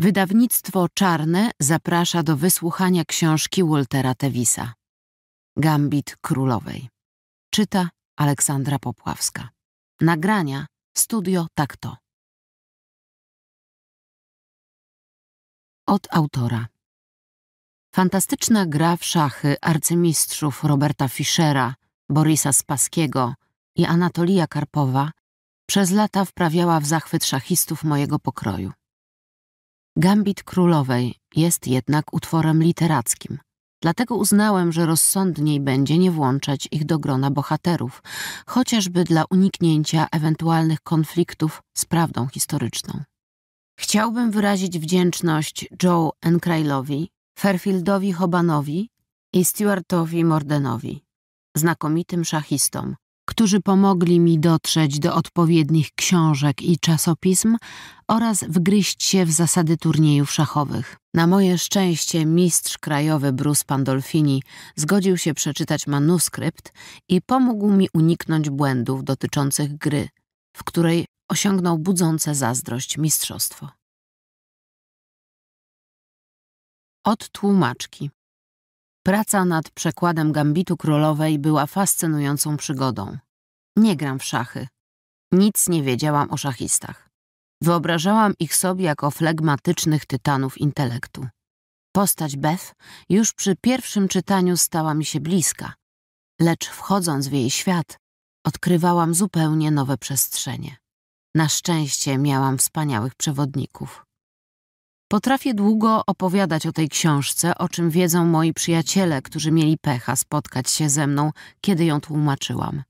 Wydawnictwo Czarne zaprasza do wysłuchania książki Waltera Tevisa. Gambit Królowej. Czyta Aleksandra Popławska. Nagrania Studio Takto. Od autora. Fantastyczna gra w szachy arcymistrzów Roberta Fischera, Borisa Spaskiego i Anatolija Karpowa przez lata wprawiała w zachwyt szachistów mojego pokroju. Gambit Królowej jest jednak utworem literackim. Dlatego uznałem, że rozsądniej będzie nie włączać ich do grona bohaterów, chociażby dla uniknięcia ewentualnych konfliktów z prawdą historyczną. Chciałbym wyrazić wdzięczność Joe Enkrailowi, Fairfieldowi Hobanowi i Stuartowi Mordenowi, znakomitym szachistom, którzy pomogli mi dotrzeć do odpowiednich książek i czasopism oraz wgryźć się w zasady turniejów szachowych. Na moje szczęście mistrz krajowy Bruce Pandolfini zgodził się przeczytać manuskrypt i pomógł mi uniknąć błędów dotyczących gry, w której osiągnął budzące zazdrość mistrzostwo. Od tłumaczki Praca nad przekładem Gambitu Królowej była fascynującą przygodą. Nie gram w szachy. Nic nie wiedziałam o szachistach. Wyobrażałam ich sobie jako flegmatycznych tytanów intelektu. Postać Beth już przy pierwszym czytaniu stała mi się bliska, lecz wchodząc w jej świat, odkrywałam zupełnie nowe przestrzenie. Na szczęście miałam wspaniałych przewodników. Potrafię długo opowiadać o tej książce, o czym wiedzą moi przyjaciele, którzy mieli pecha spotkać się ze mną, kiedy ją tłumaczyłam.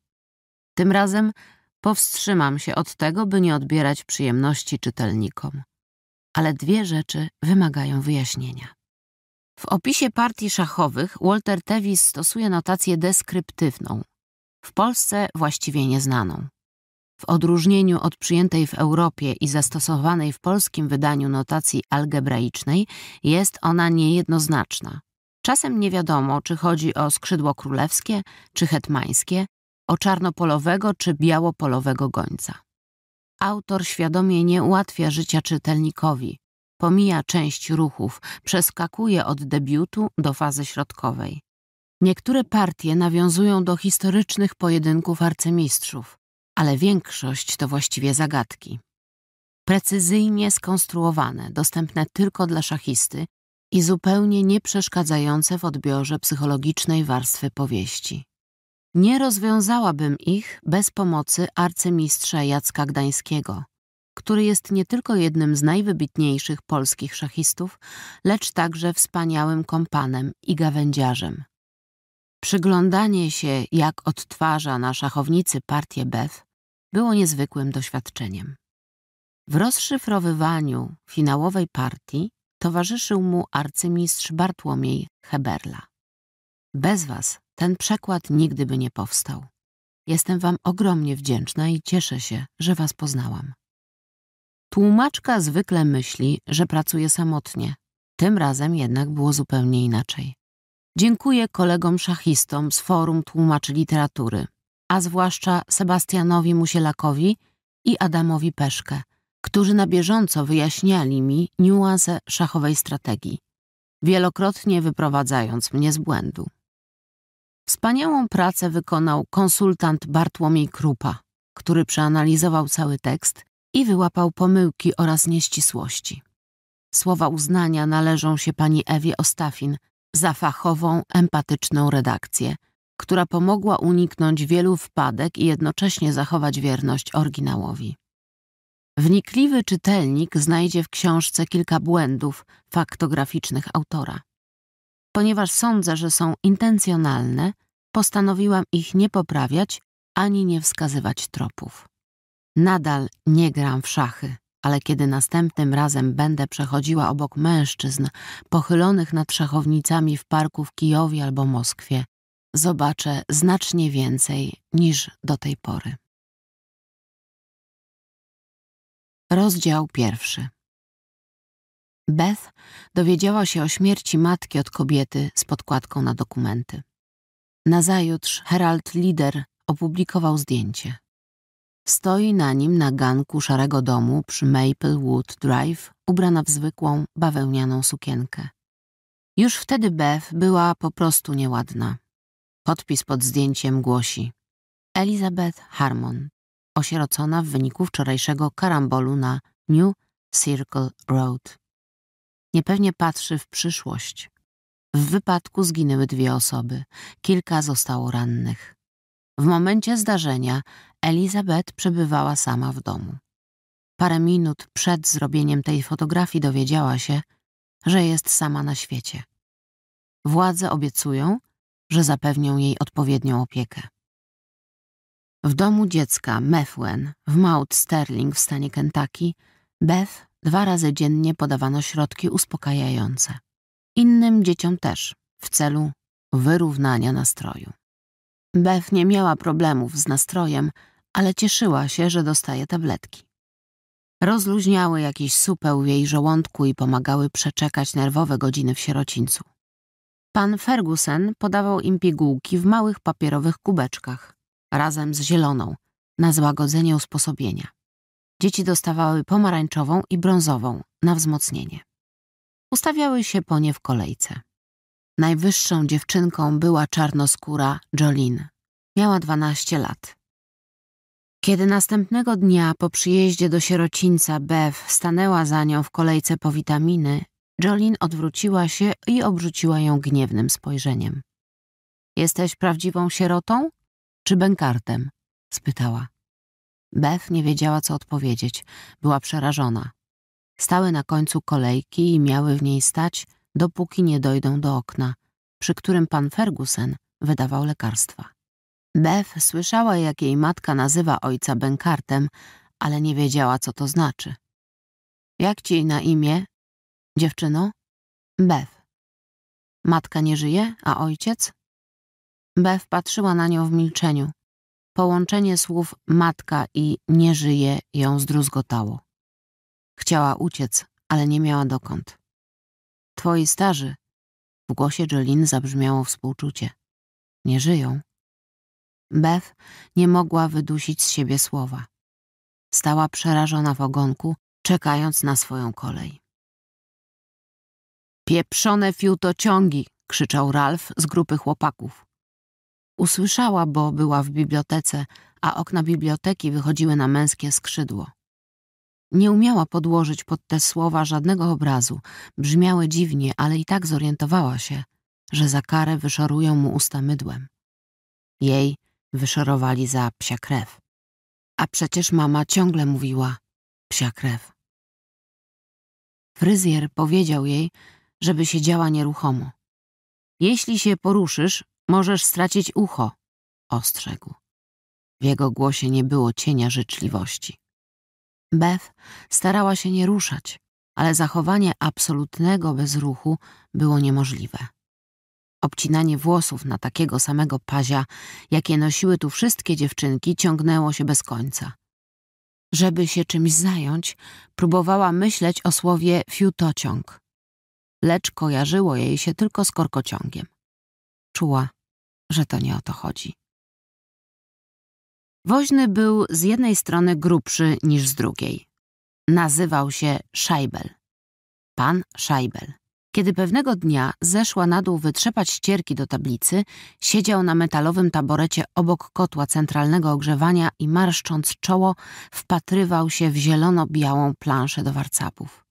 Tym razem powstrzymam się od tego, by nie odbierać przyjemności czytelnikom. Ale dwie rzeczy wymagają wyjaśnienia. W opisie partii szachowych Walter Tevis stosuje notację deskryptywną, w Polsce właściwie nieznaną. W odróżnieniu od przyjętej w Europie i zastosowanej w polskim wydaniu notacji algebraicznej jest ona niejednoznaczna. Czasem nie wiadomo, czy chodzi o skrzydło królewskie czy hetmańskie, o czarnopolowego czy białopolowego gońca. Autor świadomie nie ułatwia życia czytelnikowi, pomija część ruchów, przeskakuje od debiutu do fazy środkowej. Niektóre partie nawiązują do historycznych pojedynków arcymistrzów, ale większość to właściwie zagadki. Precyzyjnie skonstruowane, dostępne tylko dla szachisty i zupełnie nie przeszkadzające w odbiorze psychologicznej warstwy powieści. Nie rozwiązałabym ich bez pomocy arcymistrza Jacka Gdańskiego, który jest nie tylko jednym z najwybitniejszych polskich szachistów, lecz także wspaniałym kompanem i gawędziarzem. Przyglądanie się, jak odtwarza na szachownicy partię Bew, było niezwykłym doświadczeniem. W rozszyfrowywaniu finałowej partii towarzyszył mu arcymistrz Bartłomiej Heberla. Bez was ten przekład nigdy by nie powstał. Jestem wam ogromnie wdzięczna i cieszę się, że was poznałam. Tłumaczka zwykle myśli, że pracuje samotnie. Tym razem jednak było zupełnie inaczej. Dziękuję kolegom szachistom z Forum Tłumaczy Literatury, a zwłaszcza Sebastianowi Musielakowi i Adamowi Peszkę, którzy na bieżąco wyjaśniali mi niuanse szachowej strategii, wielokrotnie wyprowadzając mnie z błędu. Wspaniałą pracę wykonał konsultant Bartłomiej Krupa, który przeanalizował cały tekst i wyłapał pomyłki oraz nieścisłości. Słowa uznania należą się pani Ewie Ostafin za fachową, empatyczną redakcję, która pomogła uniknąć wielu wpadek i jednocześnie zachować wierność oryginałowi. Wnikliwy czytelnik znajdzie w książce kilka błędów faktograficznych autora. Ponieważ sądzę, że są intencjonalne, postanowiłam ich nie poprawiać ani nie wskazywać tropów. Nadal nie gram w szachy, ale kiedy następnym razem będę przechodziła obok mężczyzn pochylonych nad szachownicami w parku w Kijowie albo Moskwie, zobaczę znacznie więcej niż do tej pory. Rozdział pierwszy. Beth dowiedziała się o śmierci matki od kobiety z podkładką na dokumenty. Nazajutrz Herald Lider opublikował zdjęcie. Stoi na nim na ganku szarego domu przy Maplewood Drive, ubrana w zwykłą, bawełnianą sukienkę. Już wtedy Beth była po prostu nieładna. Podpis pod zdjęciem głosi Elizabeth Harmon, osierocona w wyniku wczorajszego karambolu na New Circle Road niepewnie patrzy w przyszłość. W wypadku zginęły dwie osoby, kilka zostało rannych. W momencie zdarzenia Elizabeth przebywała sama w domu. Parę minut przed zrobieniem tej fotografii dowiedziała się, że jest sama na świecie. Władze obiecują, że zapewnią jej odpowiednią opiekę. W domu dziecka Methuen w Mount Sterling w stanie Kentucky Beth Dwa razy dziennie podawano środki uspokajające. Innym dzieciom też, w celu wyrównania nastroju. Beth nie miała problemów z nastrojem, ale cieszyła się, że dostaje tabletki. Rozluźniały jakiś supeł w jej żołądku i pomagały przeczekać nerwowe godziny w sierocińcu. Pan Ferguson podawał im pigułki w małych papierowych kubeczkach, razem z zieloną, na złagodzenie usposobienia. Dzieci dostawały pomarańczową i brązową na wzmocnienie. Ustawiały się po nie w kolejce. Najwyższą dziewczynką była czarnoskóra Jolene. Miała 12 lat. Kiedy następnego dnia po przyjeździe do sierocińca Bev stanęła za nią w kolejce po witaminy, Jolene odwróciła się i obrzuciła ją gniewnym spojrzeniem. Jesteś prawdziwą sierotą czy bękartem? spytała. Beth nie wiedziała, co odpowiedzieć. Była przerażona. Stały na końcu kolejki i miały w niej stać, dopóki nie dojdą do okna, przy którym pan Ferguson wydawał lekarstwa. Beth słyszała, jak jej matka nazywa ojca Benkartem, ale nie wiedziała, co to znaczy. Jak ci na imię? Dziewczyno? Beth. Matka nie żyje, a ojciec? Beth patrzyła na nią w milczeniu. Połączenie słów matka i nie żyje ją zdruzgotało. Chciała uciec, ale nie miała dokąd. Twoi starzy, w głosie Jolin zabrzmiało współczucie. Nie żyją. Beth nie mogła wydusić z siebie słowa. Stała przerażona w ogonku, czekając na swoją kolej. Pieprzone fiutociągi! krzyczał Ralf z grupy chłopaków. Usłyszała, bo była w bibliotece, a okna biblioteki wychodziły na męskie skrzydło. Nie umiała podłożyć pod te słowa żadnego obrazu, brzmiały dziwnie, ale i tak zorientowała się, że za karę wyszorują mu usta mydłem. Jej wyszorowali za psia krew. A przecież mama ciągle mówiła psia krew. Fryzjer powiedział jej, żeby siedziała nieruchomo. Jeśli się poruszysz, Możesz stracić ucho, ostrzegł. W jego głosie nie było cienia życzliwości. Beth starała się nie ruszać, ale zachowanie absolutnego bezruchu było niemożliwe. Obcinanie włosów na takiego samego pazia, jakie nosiły tu wszystkie dziewczynki, ciągnęło się bez końca. Żeby się czymś zająć, próbowała myśleć o słowie fiutociąg, lecz kojarzyło jej się tylko z korkociągiem. Czuła, że to nie o to chodzi. Woźny był z jednej strony grubszy niż z drugiej. Nazywał się Szajbel. Pan Szajbel. Kiedy pewnego dnia zeszła na dół wytrzepać ścierki do tablicy, siedział na metalowym taborecie obok kotła centralnego ogrzewania i marszcząc czoło, wpatrywał się w zielono-białą planszę do warcabów.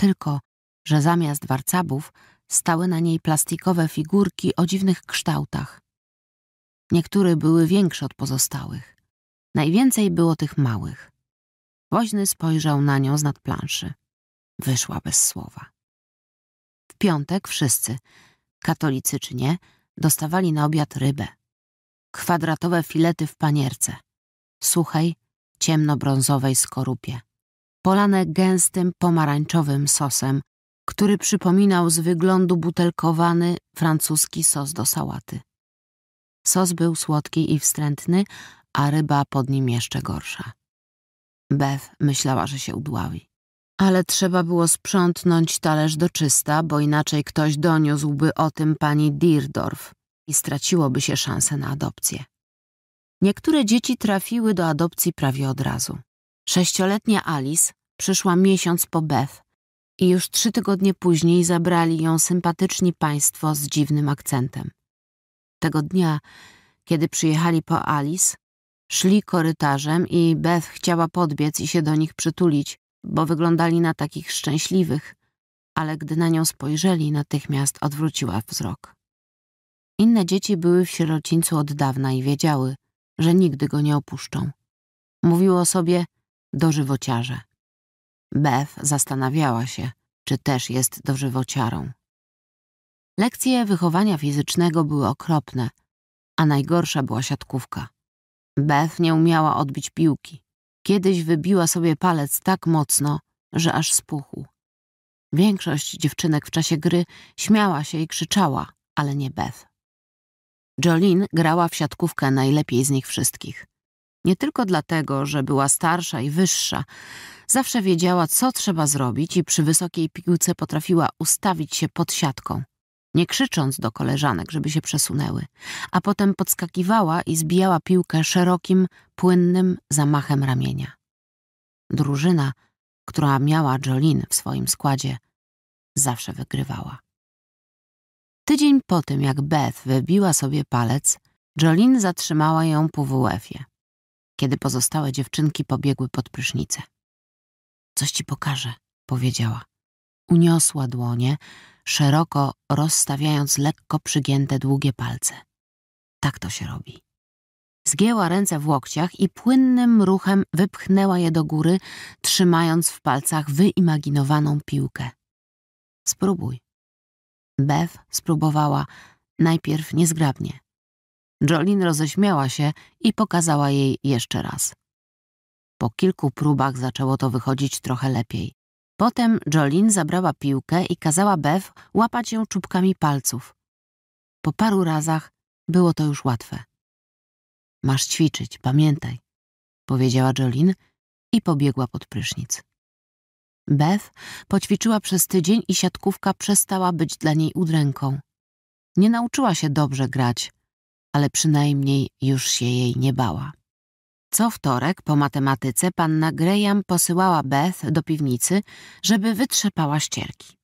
Tylko, że zamiast warcabów Stały na niej plastikowe figurki o dziwnych kształtach. Niektóre były większe od pozostałych. Najwięcej było tych małych. Woźny spojrzał na nią z nad planszy. Wyszła bez słowa. W piątek wszyscy, katolicy czy nie, dostawali na obiad rybę. Kwadratowe filety w panierce, suchej, ciemnobrązowej skorupie, polane gęstym pomarańczowym sosem który przypominał z wyglądu butelkowany francuski sos do sałaty. Sos był słodki i wstrętny, a ryba pod nim jeszcze gorsza. Bew myślała, że się udławi. Ale trzeba było sprzątnąć talerz do czysta, bo inaczej ktoś doniósłby o tym pani Dirdorf i straciłoby się szansę na adopcję. Niektóre dzieci trafiły do adopcji prawie od razu. Sześcioletnia Alice przyszła miesiąc po Beth i już trzy tygodnie później zabrali ją sympatyczni państwo z dziwnym akcentem. Tego dnia, kiedy przyjechali po Alice, szli korytarzem i Beth chciała podbiec i się do nich przytulić, bo wyglądali na takich szczęśliwych, ale gdy na nią spojrzeli, natychmiast odwróciła wzrok. Inne dzieci były w sierocińcu od dawna i wiedziały, że nigdy go nie opuszczą. Mówiło sobie dożywociarze. Bev zastanawiała się, czy też jest dożywociarą. Lekcje wychowania fizycznego były okropne, a najgorsza była siatkówka. Beth nie umiała odbić piłki. Kiedyś wybiła sobie palec tak mocno, że aż spuchł. Większość dziewczynek w czasie gry śmiała się i krzyczała, ale nie Beth. Jolene grała w siatkówkę najlepiej z nich wszystkich. Nie tylko dlatego, że była starsza i wyższa. Zawsze wiedziała, co trzeba zrobić i przy wysokiej piłce potrafiła ustawić się pod siatką nie krzycząc do koleżanek, żeby się przesunęły, a potem podskakiwała i zbijała piłkę szerokim, płynnym zamachem ramienia. Drużyna, która miała Jolin w swoim składzie, zawsze wygrywała. Tydzień po tym, jak Beth wybiła sobie palec, Jolin zatrzymała ją po WF-ie kiedy pozostałe dziewczynki pobiegły pod prysznicę. Coś ci pokażę, powiedziała. Uniosła dłonie, szeroko rozstawiając lekko przygięte długie palce. Tak to się robi. Zgięła ręce w łokciach i płynnym ruchem wypchnęła je do góry, trzymając w palcach wyimaginowaną piłkę. Spróbuj. Bev spróbowała najpierw niezgrabnie, Jolin roześmiała się i pokazała jej jeszcze raz. Po kilku próbach zaczęło to wychodzić trochę lepiej. Potem Jolin zabrała piłkę i kazała Bev łapać ją czubkami palców. Po paru razach było to już łatwe. Masz ćwiczyć, pamiętaj, powiedziała Jolin i pobiegła pod prysznic. Bew poćwiczyła przez tydzień i siatkówka przestała być dla niej udręką. Nie nauczyła się dobrze grać, ale przynajmniej już się jej nie bała. Co wtorek po matematyce panna Graham posyłała Beth do piwnicy, żeby wytrzepała ścierki.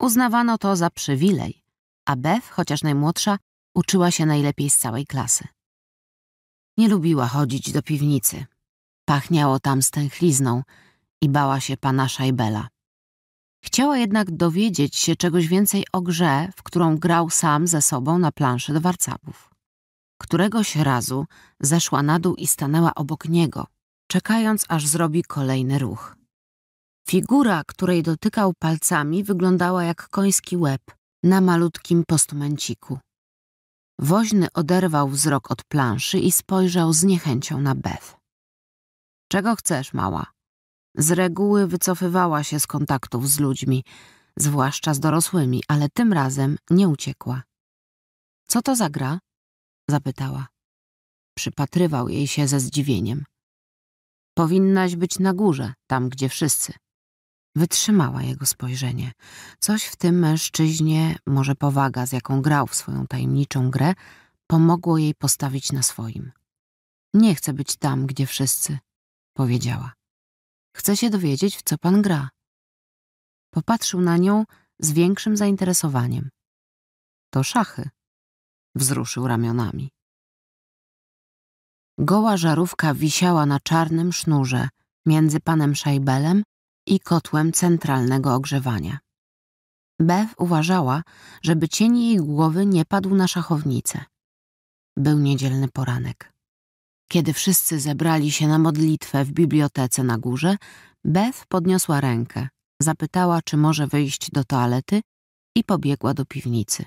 Uznawano to za przywilej, a Beth, chociaż najmłodsza, uczyła się najlepiej z całej klasy. Nie lubiła chodzić do piwnicy. Pachniało tam stęchlizną i bała się pana Szajbela. Chciała jednak dowiedzieć się czegoś więcej o grze, w którą grał sam ze sobą na planszy do warcabów. Któregoś razu zeszła na dół i stanęła obok niego, czekając aż zrobi kolejny ruch. Figura, której dotykał palcami, wyglądała jak koński łeb na malutkim postumenciku. Woźny oderwał wzrok od planszy i spojrzał z niechęcią na Beth. Czego chcesz, mała? Z reguły wycofywała się z kontaktów z ludźmi, zwłaszcza z dorosłymi, ale tym razem nie uciekła. Co to za gra? Zapytała. Przypatrywał jej się ze zdziwieniem. Powinnaś być na górze, tam gdzie wszyscy. Wytrzymała jego spojrzenie. Coś w tym mężczyźnie, może powaga, z jaką grał w swoją tajemniczą grę, pomogło jej postawić na swoim. Nie chcę być tam, gdzie wszyscy, powiedziała. Chcę się dowiedzieć, w co pan gra. Popatrzył na nią z większym zainteresowaniem. To szachy, Wzruszył ramionami. Goła żarówka wisiała na czarnym sznurze między panem Szajbelem i kotłem centralnego ogrzewania. Bew uważała, żeby cień jej głowy nie padł na szachownicę. Był niedzielny poranek. Kiedy wszyscy zebrali się na modlitwę w bibliotece na górze, Bew podniosła rękę, zapytała, czy może wyjść do toalety i pobiegła do piwnicy.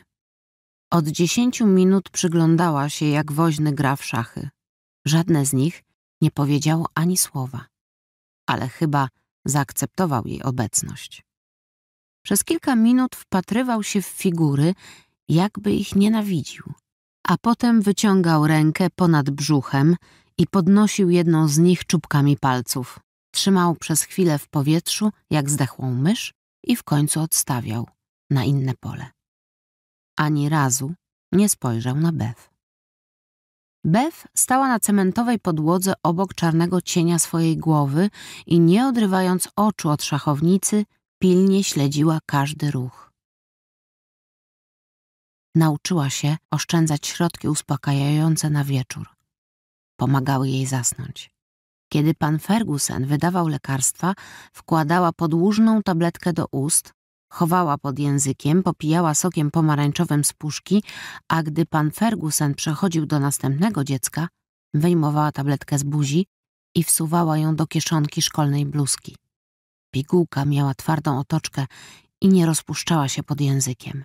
Od dziesięciu minut przyglądała się, jak woźny gra w szachy. Żadne z nich nie powiedziało ani słowa, ale chyba zaakceptował jej obecność. Przez kilka minut wpatrywał się w figury, jakby ich nienawidził, a potem wyciągał rękę ponad brzuchem i podnosił jedną z nich czubkami palców. Trzymał przez chwilę w powietrzu, jak zdechłą mysz, i w końcu odstawiał na inne pole. Ani razu nie spojrzał na Bew. Bew stała na cementowej podłodze obok czarnego cienia swojej głowy i nie odrywając oczu od szachownicy, pilnie śledziła każdy ruch. Nauczyła się oszczędzać środki uspokajające na wieczór. Pomagały jej zasnąć. Kiedy pan Ferguson wydawał lekarstwa, wkładała podłużną tabletkę do ust, Chowała pod językiem, popijała sokiem pomarańczowym z puszki, a gdy pan Ferguson przechodził do następnego dziecka, wyjmowała tabletkę z buzi i wsuwała ją do kieszonki szkolnej bluzki. Pigułka miała twardą otoczkę i nie rozpuszczała się pod językiem.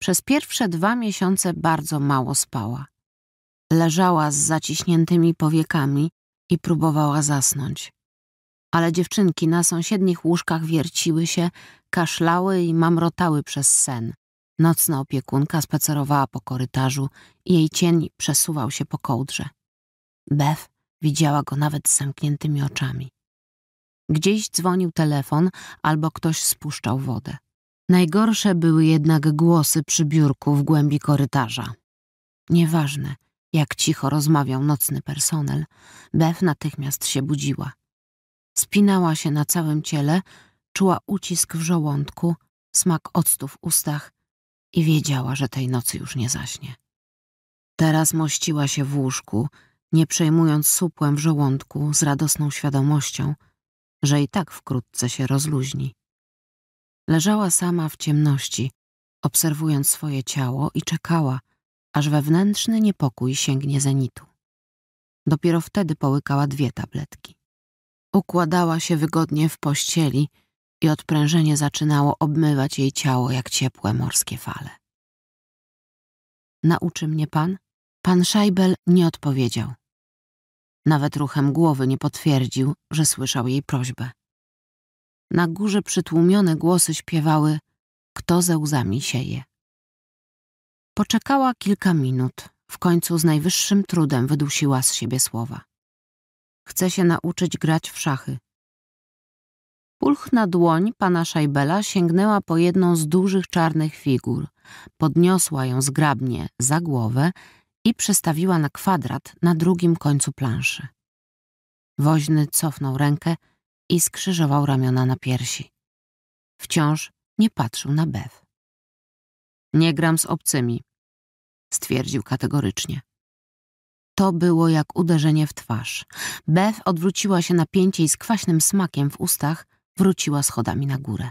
Przez pierwsze dwa miesiące bardzo mało spała. Leżała z zaciśniętymi powiekami i próbowała zasnąć ale dziewczynki na sąsiednich łóżkach wierciły się, kaszlały i mamrotały przez sen. Nocna opiekunka spacerowała po korytarzu i jej cień przesuwał się po kołdrze. Beth widziała go nawet z zamkniętymi oczami. Gdzieś dzwonił telefon albo ktoś spuszczał wodę. Najgorsze były jednak głosy przy biurku w głębi korytarza. Nieważne, jak cicho rozmawiał nocny personel, Beth natychmiast się budziła. Spinała się na całym ciele, czuła ucisk w żołądku, smak octu w ustach i wiedziała, że tej nocy już nie zaśnie. Teraz mościła się w łóżku, nie przejmując supłem w żołądku z radosną świadomością, że i tak wkrótce się rozluźni. Leżała sama w ciemności, obserwując swoje ciało i czekała, aż wewnętrzny niepokój sięgnie zenitu. Dopiero wtedy połykała dwie tabletki. Układała się wygodnie w pościeli i odprężenie zaczynało obmywać jej ciało jak ciepłe morskie fale. Nauczy mnie pan? Pan Szajbel nie odpowiedział. Nawet ruchem głowy nie potwierdził, że słyszał jej prośbę. Na górze przytłumione głosy śpiewały Kto ze łzami sieje. Poczekała kilka minut. W końcu z najwyższym trudem wydusiła z siebie słowa. Chce się nauczyć grać w szachy. Pulchna dłoń pana Szajbela sięgnęła po jedną z dużych czarnych figur. Podniosła ją zgrabnie za głowę i przestawiła na kwadrat na drugim końcu planszy. Woźny cofnął rękę i skrzyżował ramiona na piersi. Wciąż nie patrzył na Bew. Nie gram z obcymi, stwierdził kategorycznie. To było jak uderzenie w twarz. Bev odwróciła się na pięcie i z kwaśnym smakiem w ustach wróciła schodami na górę.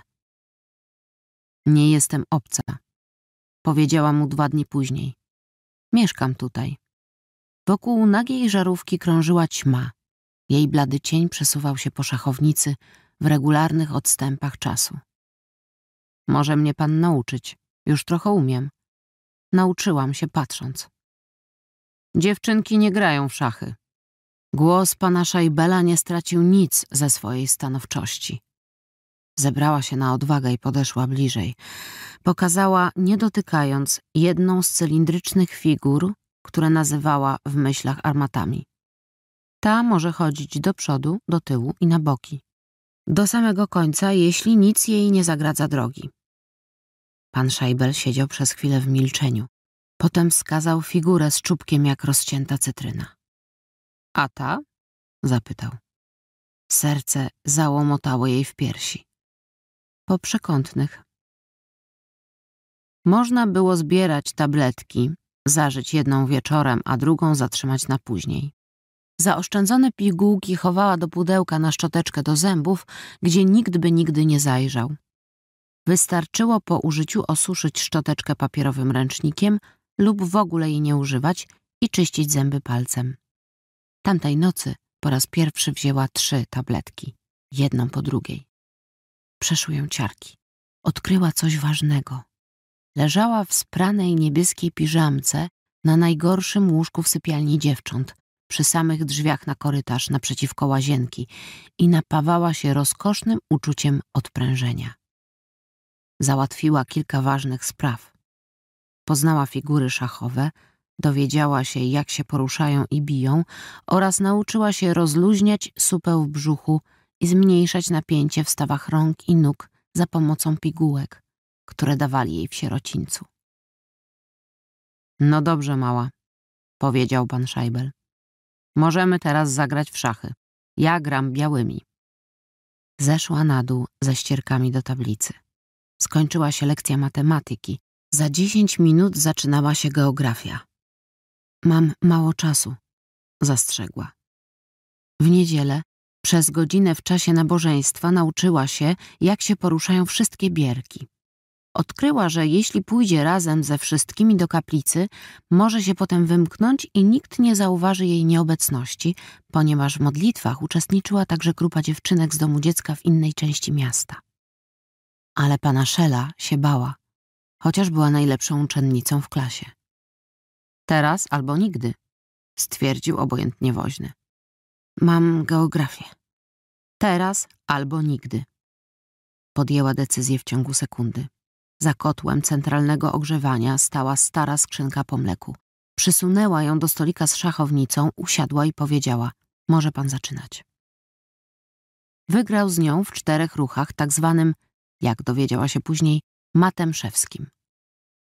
Nie jestem obca, powiedziała mu dwa dni później. Mieszkam tutaj. Wokół nagiej żarówki krążyła ćma. Jej blady cień przesuwał się po szachownicy w regularnych odstępach czasu. Może mnie pan nauczyć. Już trochę umiem. Nauczyłam się patrząc. Dziewczynki nie grają w szachy. Głos pana Szajbela nie stracił nic ze swojej stanowczości. Zebrała się na odwagę i podeszła bliżej. Pokazała, nie dotykając, jedną z cylindrycznych figur, które nazywała w myślach armatami. Ta może chodzić do przodu, do tyłu i na boki. Do samego końca, jeśli nic jej nie zagradza drogi. Pan Szajbel siedział przez chwilę w milczeniu, Potem wskazał figurę z czubkiem jak rozcięta cytryna. A ta? zapytał. Serce załomotało jej w piersi. Po przekątnych. Można było zbierać tabletki, zażyć jedną wieczorem, a drugą zatrzymać na później. Zaoszczędzone pigułki chowała do pudełka na szczoteczkę do zębów, gdzie nikt by nigdy nie zajrzał. Wystarczyło po użyciu osuszyć szczoteczkę papierowym ręcznikiem, lub w ogóle jej nie używać i czyścić zęby palcem. Tamtej nocy po raz pierwszy wzięła trzy tabletki, jedną po drugiej. Przeszły ją ciarki. Odkryła coś ważnego. Leżała w spranej niebieskiej piżamce na najgorszym łóżku w sypialni dziewcząt, przy samych drzwiach na korytarz naprzeciwko łazienki i napawała się rozkosznym uczuciem odprężenia. Załatwiła kilka ważnych spraw Poznała figury szachowe, dowiedziała się, jak się poruszają i biją oraz nauczyła się rozluźniać supeł w brzuchu i zmniejszać napięcie w stawach rąk i nóg za pomocą pigułek, które dawali jej w sierocińcu. No dobrze, mała, powiedział pan Szajbel. Możemy teraz zagrać w szachy. Ja gram białymi. Zeszła na dół ze ścierkami do tablicy. Skończyła się lekcja matematyki, za dziesięć minut zaczynała się geografia. Mam mało czasu, zastrzegła. W niedzielę, przez godzinę w czasie nabożeństwa, nauczyła się, jak się poruszają wszystkie bierki. Odkryła, że jeśli pójdzie razem ze wszystkimi do kaplicy, może się potem wymknąć i nikt nie zauważy jej nieobecności, ponieważ w modlitwach uczestniczyła także grupa dziewczynek z domu dziecka w innej części miasta. Ale pana Szela się bała chociaż była najlepszą uczennicą w klasie. Teraz albo nigdy, stwierdził obojętnie woźny. Mam geografię. Teraz albo nigdy. Podjęła decyzję w ciągu sekundy. Za kotłem centralnego ogrzewania stała stara skrzynka po mleku. Przysunęła ją do stolika z szachownicą, usiadła i powiedziała: Może pan zaczynać. Wygrał z nią w czterech ruchach, tak zwanym, jak dowiedziała się później, Matem Szewskim.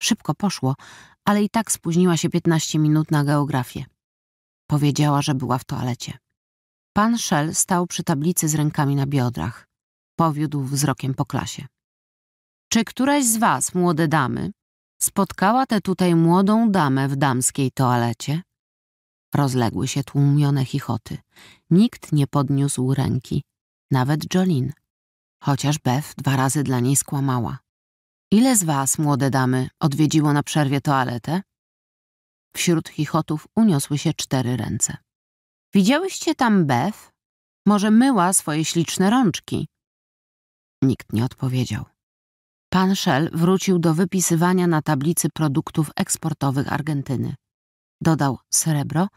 Szybko poszło, ale i tak spóźniła się 15 minut na geografię. Powiedziała, że była w toalecie. Pan Shell stał przy tablicy z rękami na biodrach. Powiódł wzrokiem po klasie. Czy któraś z was, młode damy, spotkała tę tutaj młodą damę w damskiej toalecie? Rozległy się tłumione chichoty. Nikt nie podniósł ręki, nawet Jolin. Chociaż Bev dwa razy dla niej skłamała. Ile z was, młode damy, odwiedziło na przerwie toaletę? Wśród chichotów uniosły się cztery ręce. Widziałyście tam Bef? Może myła swoje śliczne rączki? Nikt nie odpowiedział. Pan Shell wrócił do wypisywania na tablicy produktów eksportowych Argentyny. Dodał srebro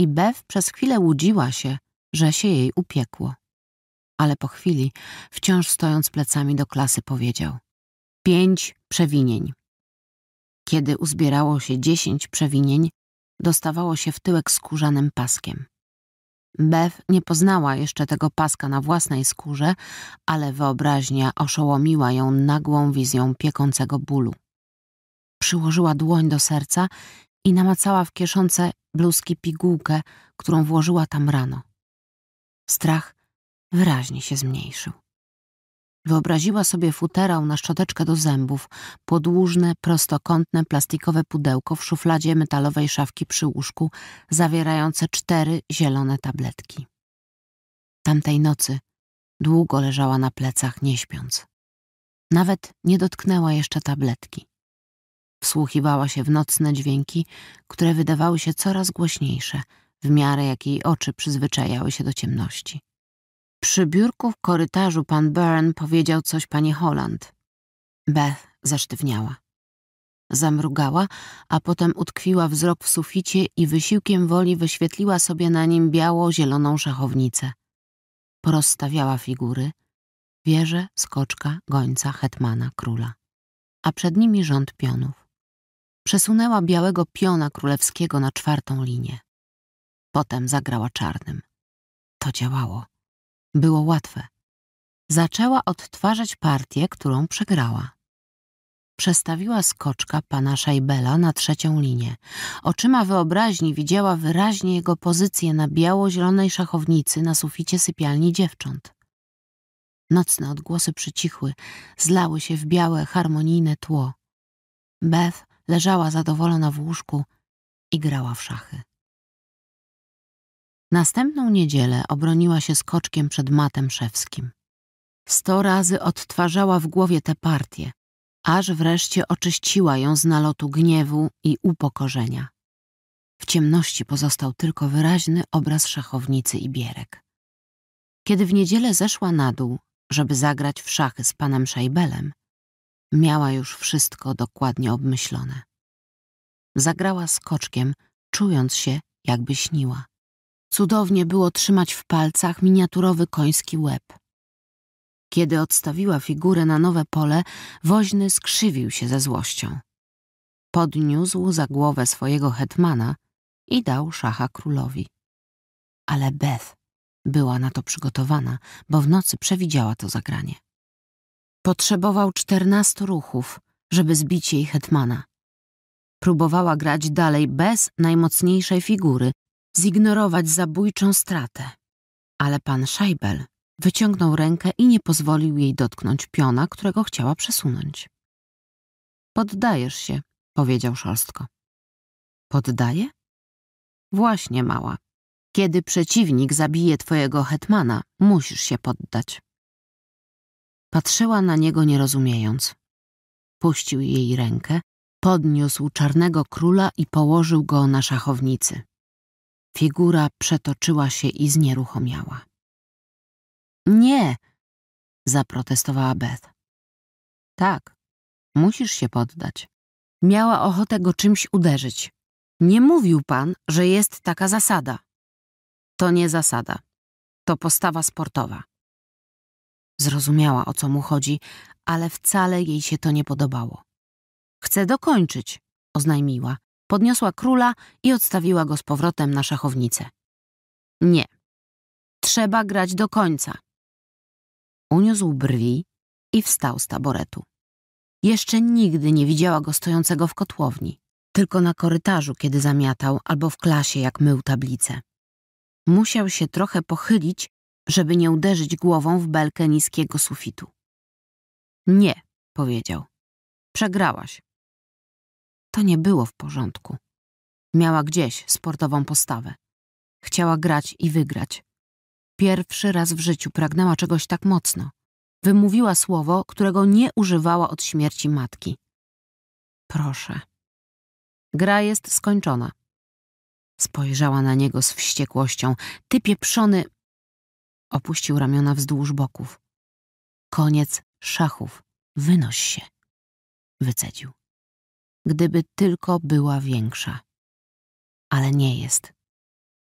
i Bef przez chwilę łudziła się, że się jej upiekło. Ale po chwili, wciąż stojąc plecami do klasy, powiedział pięć przewinień. Kiedy uzbierało się dziesięć przewinień, dostawało się w tyłek skórzanym paskiem. Bew nie poznała jeszcze tego paska na własnej skórze, ale wyobraźnia oszołomiła ją nagłą wizją piekącego bólu. Przyłożyła dłoń do serca i namacała w kieszonce bluzki pigułkę, którą włożyła tam rano. Strach wyraźnie się zmniejszył. Wyobraziła sobie futerał na szczoteczkę do zębów, podłużne, prostokątne, plastikowe pudełko w szufladzie metalowej szafki przy łóżku, zawierające cztery zielone tabletki. Tamtej nocy długo leżała na plecach, nie śpiąc. Nawet nie dotknęła jeszcze tabletki. Wsłuchiwała się w nocne dźwięki, które wydawały się coraz głośniejsze, w miarę jak jej oczy przyzwyczajały się do ciemności. Przy biurku w korytarzu pan Byrne powiedział coś pani Holland. Beth zasztywniała. Zamrugała, a potem utkwiła wzrok w suficie i wysiłkiem woli wyświetliła sobie na nim biało-zieloną szachownicę. Porozstawiała figury. Wieże, skoczka, gońca, hetmana, króla. A przed nimi rząd pionów. Przesunęła białego piona królewskiego na czwartą linię. Potem zagrała czarnym. To działało było łatwe. Zaczęła odtwarzać partię, którą przegrała. Przestawiła skoczka pana Szajbela na trzecią linię. Oczyma wyobraźni widziała wyraźnie jego pozycję na biało-zielonej szachownicy na suficie sypialni dziewcząt. Nocne odgłosy przycichły, zlały się w białe, harmonijne tło. Beth leżała zadowolona w łóżku i grała w szachy. Następną niedzielę obroniła się skoczkiem przed matem szewskim. Sto razy odtwarzała w głowie tę partię, aż wreszcie oczyściła ją z nalotu gniewu i upokorzenia. W ciemności pozostał tylko wyraźny obraz szachownicy i bierek. Kiedy w niedzielę zeszła na dół, żeby zagrać w szachy z panem Szajbelem, miała już wszystko dokładnie obmyślone. Zagrała skoczkiem, czując się, jakby śniła. Cudownie było trzymać w palcach miniaturowy koński łeb. Kiedy odstawiła figurę na nowe pole, woźny skrzywił się ze złością. Podniósł za głowę swojego hetmana i dał szacha królowi. Ale Beth była na to przygotowana, bo w nocy przewidziała to zagranie. Potrzebował czternastu ruchów, żeby zbić jej hetmana. Próbowała grać dalej bez najmocniejszej figury, zignorować zabójczą stratę. Ale pan Scheibel wyciągnął rękę i nie pozwolił jej dotknąć piona, którego chciała przesunąć. Poddajesz się, powiedział szorstko. Poddaję? Właśnie, mała. Kiedy przeciwnik zabije twojego hetmana, musisz się poddać. Patrzyła na niego nie rozumiejąc. Puścił jej rękę, podniósł czarnego króla i położył go na szachownicy. Figura przetoczyła się i znieruchomiała. Nie! zaprotestowała Beth. Tak, musisz się poddać. Miała ochotę go czymś uderzyć. Nie mówił pan, że jest taka zasada. To nie zasada. To postawa sportowa. Zrozumiała, o co mu chodzi, ale wcale jej się to nie podobało. Chcę dokończyć, oznajmiła, podniosła króla i odstawiła go z powrotem na szachownicę. Nie. Trzeba grać do końca. Uniósł brwi i wstał z taboretu. Jeszcze nigdy nie widziała go stojącego w kotłowni, tylko na korytarzu, kiedy zamiatał, albo w klasie, jak mył tablicę. Musiał się trochę pochylić, żeby nie uderzyć głową w belkę niskiego sufitu. Nie, powiedział. Przegrałaś. To nie było w porządku. Miała gdzieś sportową postawę. Chciała grać i wygrać. Pierwszy raz w życiu pragnęła czegoś tak mocno. Wymówiła słowo, którego nie używała od śmierci matki. Proszę. Gra jest skończona. Spojrzała na niego z wściekłością. Ty pieprzony... Opuścił ramiona wzdłuż boków. Koniec szachów. Wynoś się. Wycedził gdyby tylko była większa. Ale nie jest.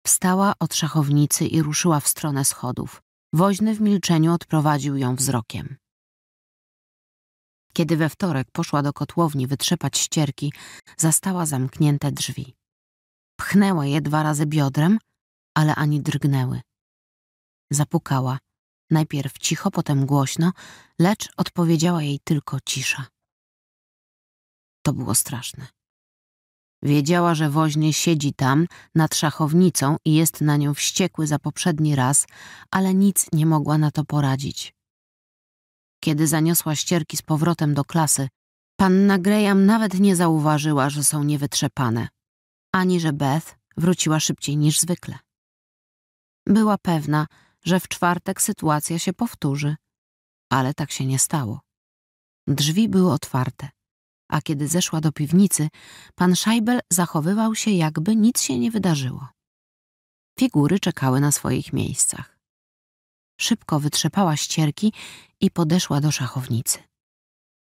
Wstała od szachownicy i ruszyła w stronę schodów. Woźny w milczeniu odprowadził ją wzrokiem. Kiedy we wtorek poszła do kotłowni wytrzepać ścierki, zastała zamknięte drzwi. Pchnęła je dwa razy biodrem, ale ani drgnęły. Zapukała, najpierw cicho, potem głośno, lecz odpowiedziała jej tylko cisza. To było straszne. Wiedziała, że woźnie siedzi tam, nad szachownicą i jest na nią wściekły za poprzedni raz, ale nic nie mogła na to poradzić. Kiedy zaniosła ścierki z powrotem do klasy, panna Graham nawet nie zauważyła, że są niewytrzepane, ani że Beth wróciła szybciej niż zwykle. Była pewna, że w czwartek sytuacja się powtórzy, ale tak się nie stało. Drzwi były otwarte a kiedy zeszła do piwnicy, pan Szajbel zachowywał się, jakby nic się nie wydarzyło. Figury czekały na swoich miejscach. Szybko wytrzepała ścierki i podeszła do szachownicy.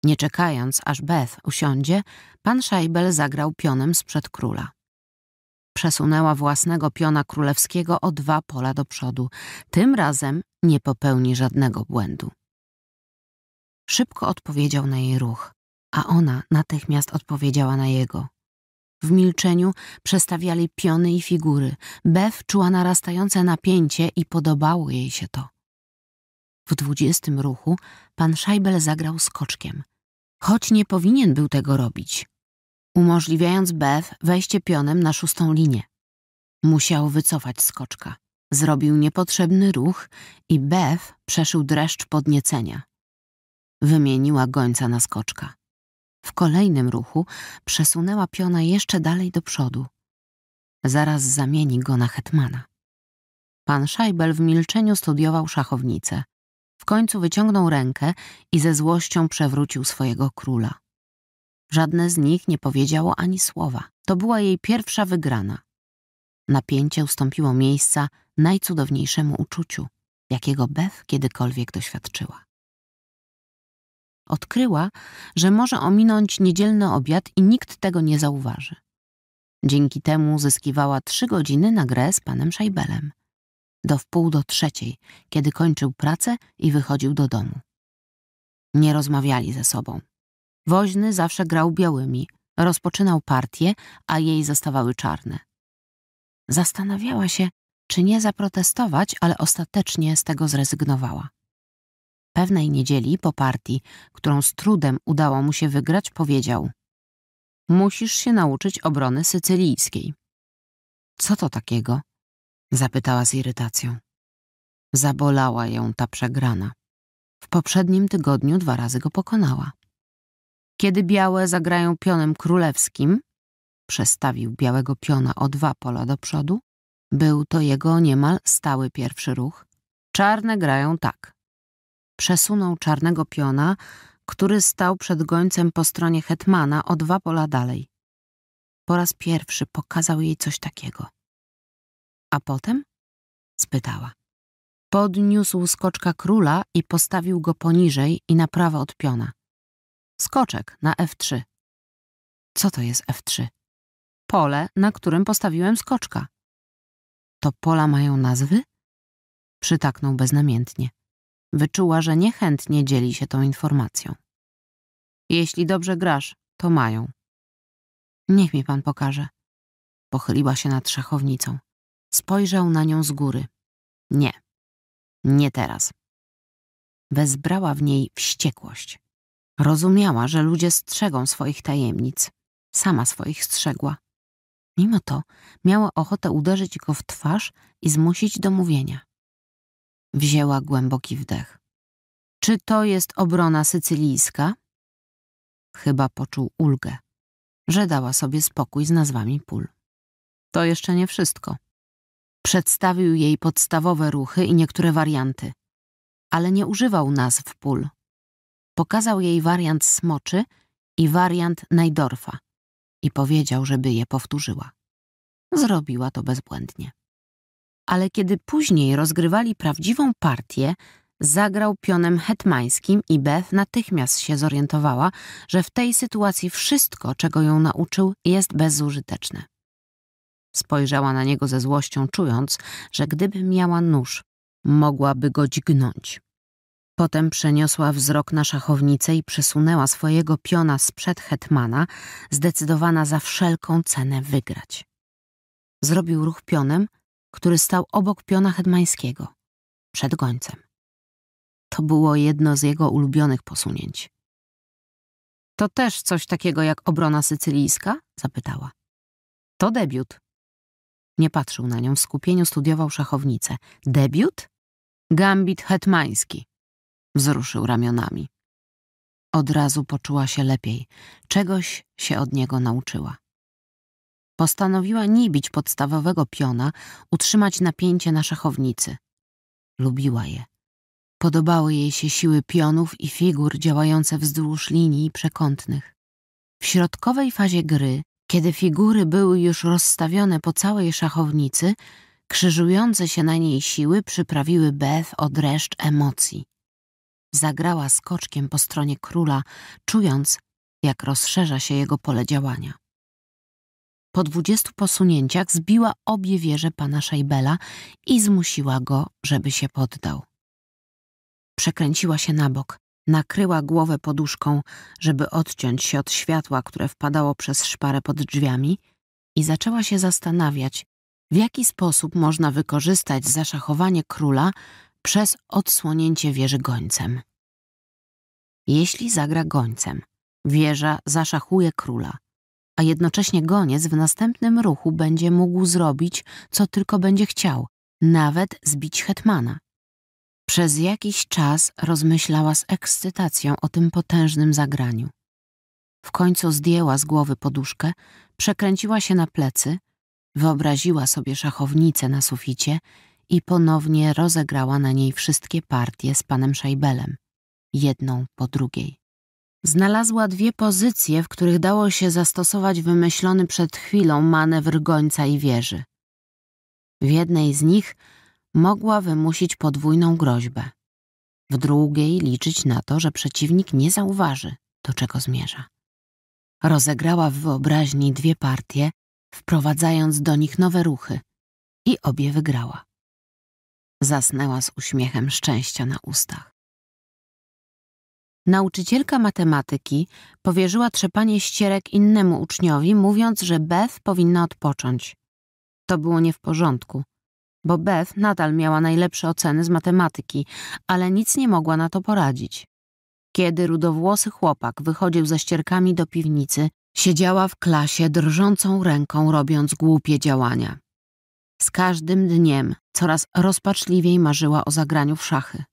Nie czekając, aż Beth usiądzie, pan Szajbel zagrał pionem sprzed króla. Przesunęła własnego piona królewskiego o dwa pola do przodu. Tym razem nie popełni żadnego błędu. Szybko odpowiedział na jej ruch a ona natychmiast odpowiedziała na jego. W milczeniu przestawiali piony i figury. Bew czuła narastające napięcie i podobało jej się to. W dwudziestym ruchu pan Szajbel zagrał skoczkiem. Choć nie powinien był tego robić, umożliwiając Bew wejście pionem na szóstą linię. Musiał wycofać skoczka. Zrobił niepotrzebny ruch i Bew przeszył dreszcz podniecenia. Wymieniła gońca na skoczka. W kolejnym ruchu przesunęła piona jeszcze dalej do przodu. Zaraz zamieni go na hetmana. Pan Szajbel w milczeniu studiował szachownicę. W końcu wyciągnął rękę i ze złością przewrócił swojego króla. Żadne z nich nie powiedziało ani słowa. To była jej pierwsza wygrana. Napięcie ustąpiło miejsca najcudowniejszemu uczuciu, jakiego Bew kiedykolwiek doświadczyła. Odkryła, że może ominąć niedzielny obiad i nikt tego nie zauważy. Dzięki temu zyskiwała trzy godziny na grę z panem Szajbelem. Do wpół do trzeciej, kiedy kończył pracę i wychodził do domu. Nie rozmawiali ze sobą. Woźny zawsze grał białymi, rozpoczynał partię, a jej zostawały czarne. Zastanawiała się, czy nie zaprotestować, ale ostatecznie z tego zrezygnowała. Pewnej niedzieli po partii, którą z trudem udało mu się wygrać, powiedział Musisz się nauczyć obrony sycylijskiej. Co to takiego? Zapytała z irytacją. Zabolała ją ta przegrana. W poprzednim tygodniu dwa razy go pokonała. Kiedy białe zagrają pionem królewskim, przestawił białego piona o dwa pola do przodu, był to jego niemal stały pierwszy ruch. Czarne grają tak przesunął czarnego piona, który stał przed gońcem po stronie hetmana o dwa pola dalej. Po raz pierwszy pokazał jej coś takiego. A potem? spytała. Podniósł skoczka króla i postawił go poniżej i na prawo od piona. Skoczek na F3. Co to jest F3? Pole, na którym postawiłem skoczka. To pola mają nazwy? Przytaknął beznamiętnie. Wyczuła, że niechętnie dzieli się tą informacją. Jeśli dobrze grasz, to mają. Niech mi pan pokaże. Pochyliła się nad szachownicą. Spojrzał na nią z góry. Nie. Nie teraz. Wezbrała w niej wściekłość. Rozumiała, że ludzie strzegą swoich tajemnic. Sama swoich strzegła. Mimo to miała ochotę uderzyć go w twarz i zmusić do mówienia. Wzięła głęboki wdech. Czy to jest obrona sycylijska? Chyba poczuł ulgę, że dała sobie spokój z nazwami pól. To jeszcze nie wszystko. Przedstawił jej podstawowe ruchy i niektóre warianty, ale nie używał nazw pól. Pokazał jej wariant smoczy i wariant Najdorfa i powiedział, żeby je powtórzyła. Zrobiła to bezbłędnie ale kiedy później rozgrywali prawdziwą partię, zagrał pionem hetmańskim i Beth natychmiast się zorientowała, że w tej sytuacji wszystko, czego ją nauczył, jest bezużyteczne. Spojrzała na niego ze złością, czując, że gdyby miała nóż, mogłaby go dźgnąć. Potem przeniosła wzrok na szachownicę i przesunęła swojego piona sprzed hetmana, zdecydowana za wszelką cenę wygrać. Zrobił ruch pionem który stał obok piona hetmańskiego, przed gońcem. To było jedno z jego ulubionych posunięć. To też coś takiego jak obrona sycylijska? zapytała. To debiut. Nie patrzył na nią, w skupieniu studiował szachownicę. Debiut? Gambit hetmański. Wzruszył ramionami. Od razu poczuła się lepiej. Czegoś się od niego nauczyła. Postanowiła nie bić podstawowego piona, utrzymać napięcie na szachownicy. Lubiła je. Podobały jej się siły pionów i figur działające wzdłuż linii przekątnych. W środkowej fazie gry, kiedy figury były już rozstawione po całej szachownicy, krzyżujące się na niej siły przyprawiły Beth o dreszcz emocji. Zagrała skoczkiem po stronie króla, czując, jak rozszerza się jego pole działania. Po dwudziestu posunięciach zbiła obie wieże pana Szajbela i zmusiła go, żeby się poddał. Przekręciła się na bok, nakryła głowę poduszką, żeby odciąć się od światła, które wpadało przez szparę pod drzwiami i zaczęła się zastanawiać, w jaki sposób można wykorzystać zaszachowanie króla przez odsłonięcie wieży gońcem. Jeśli zagra gońcem, wieża zaszachuje króla, a jednocześnie goniec w następnym ruchu będzie mógł zrobić, co tylko będzie chciał, nawet zbić hetmana. Przez jakiś czas rozmyślała z ekscytacją o tym potężnym zagraniu. W końcu zdjęła z głowy poduszkę, przekręciła się na plecy, wyobraziła sobie szachownicę na suficie i ponownie rozegrała na niej wszystkie partie z panem Szajbelem, jedną po drugiej. Znalazła dwie pozycje, w których dało się zastosować wymyślony przed chwilą manewr gońca i wieży. W jednej z nich mogła wymusić podwójną groźbę. W drugiej liczyć na to, że przeciwnik nie zauważy, do czego zmierza. Rozegrała w wyobraźni dwie partie, wprowadzając do nich nowe ruchy i obie wygrała. Zasnęła z uśmiechem szczęścia na ustach. Nauczycielka matematyki powierzyła trzepanie ścierek innemu uczniowi, mówiąc, że Beth powinna odpocząć. To było nie w porządku, bo Beth nadal miała najlepsze oceny z matematyki, ale nic nie mogła na to poradzić. Kiedy rudowłosy chłopak wychodził ze ścierkami do piwnicy, siedziała w klasie drżącą ręką, robiąc głupie działania. Z każdym dniem coraz rozpaczliwiej marzyła o zagraniu w szachy.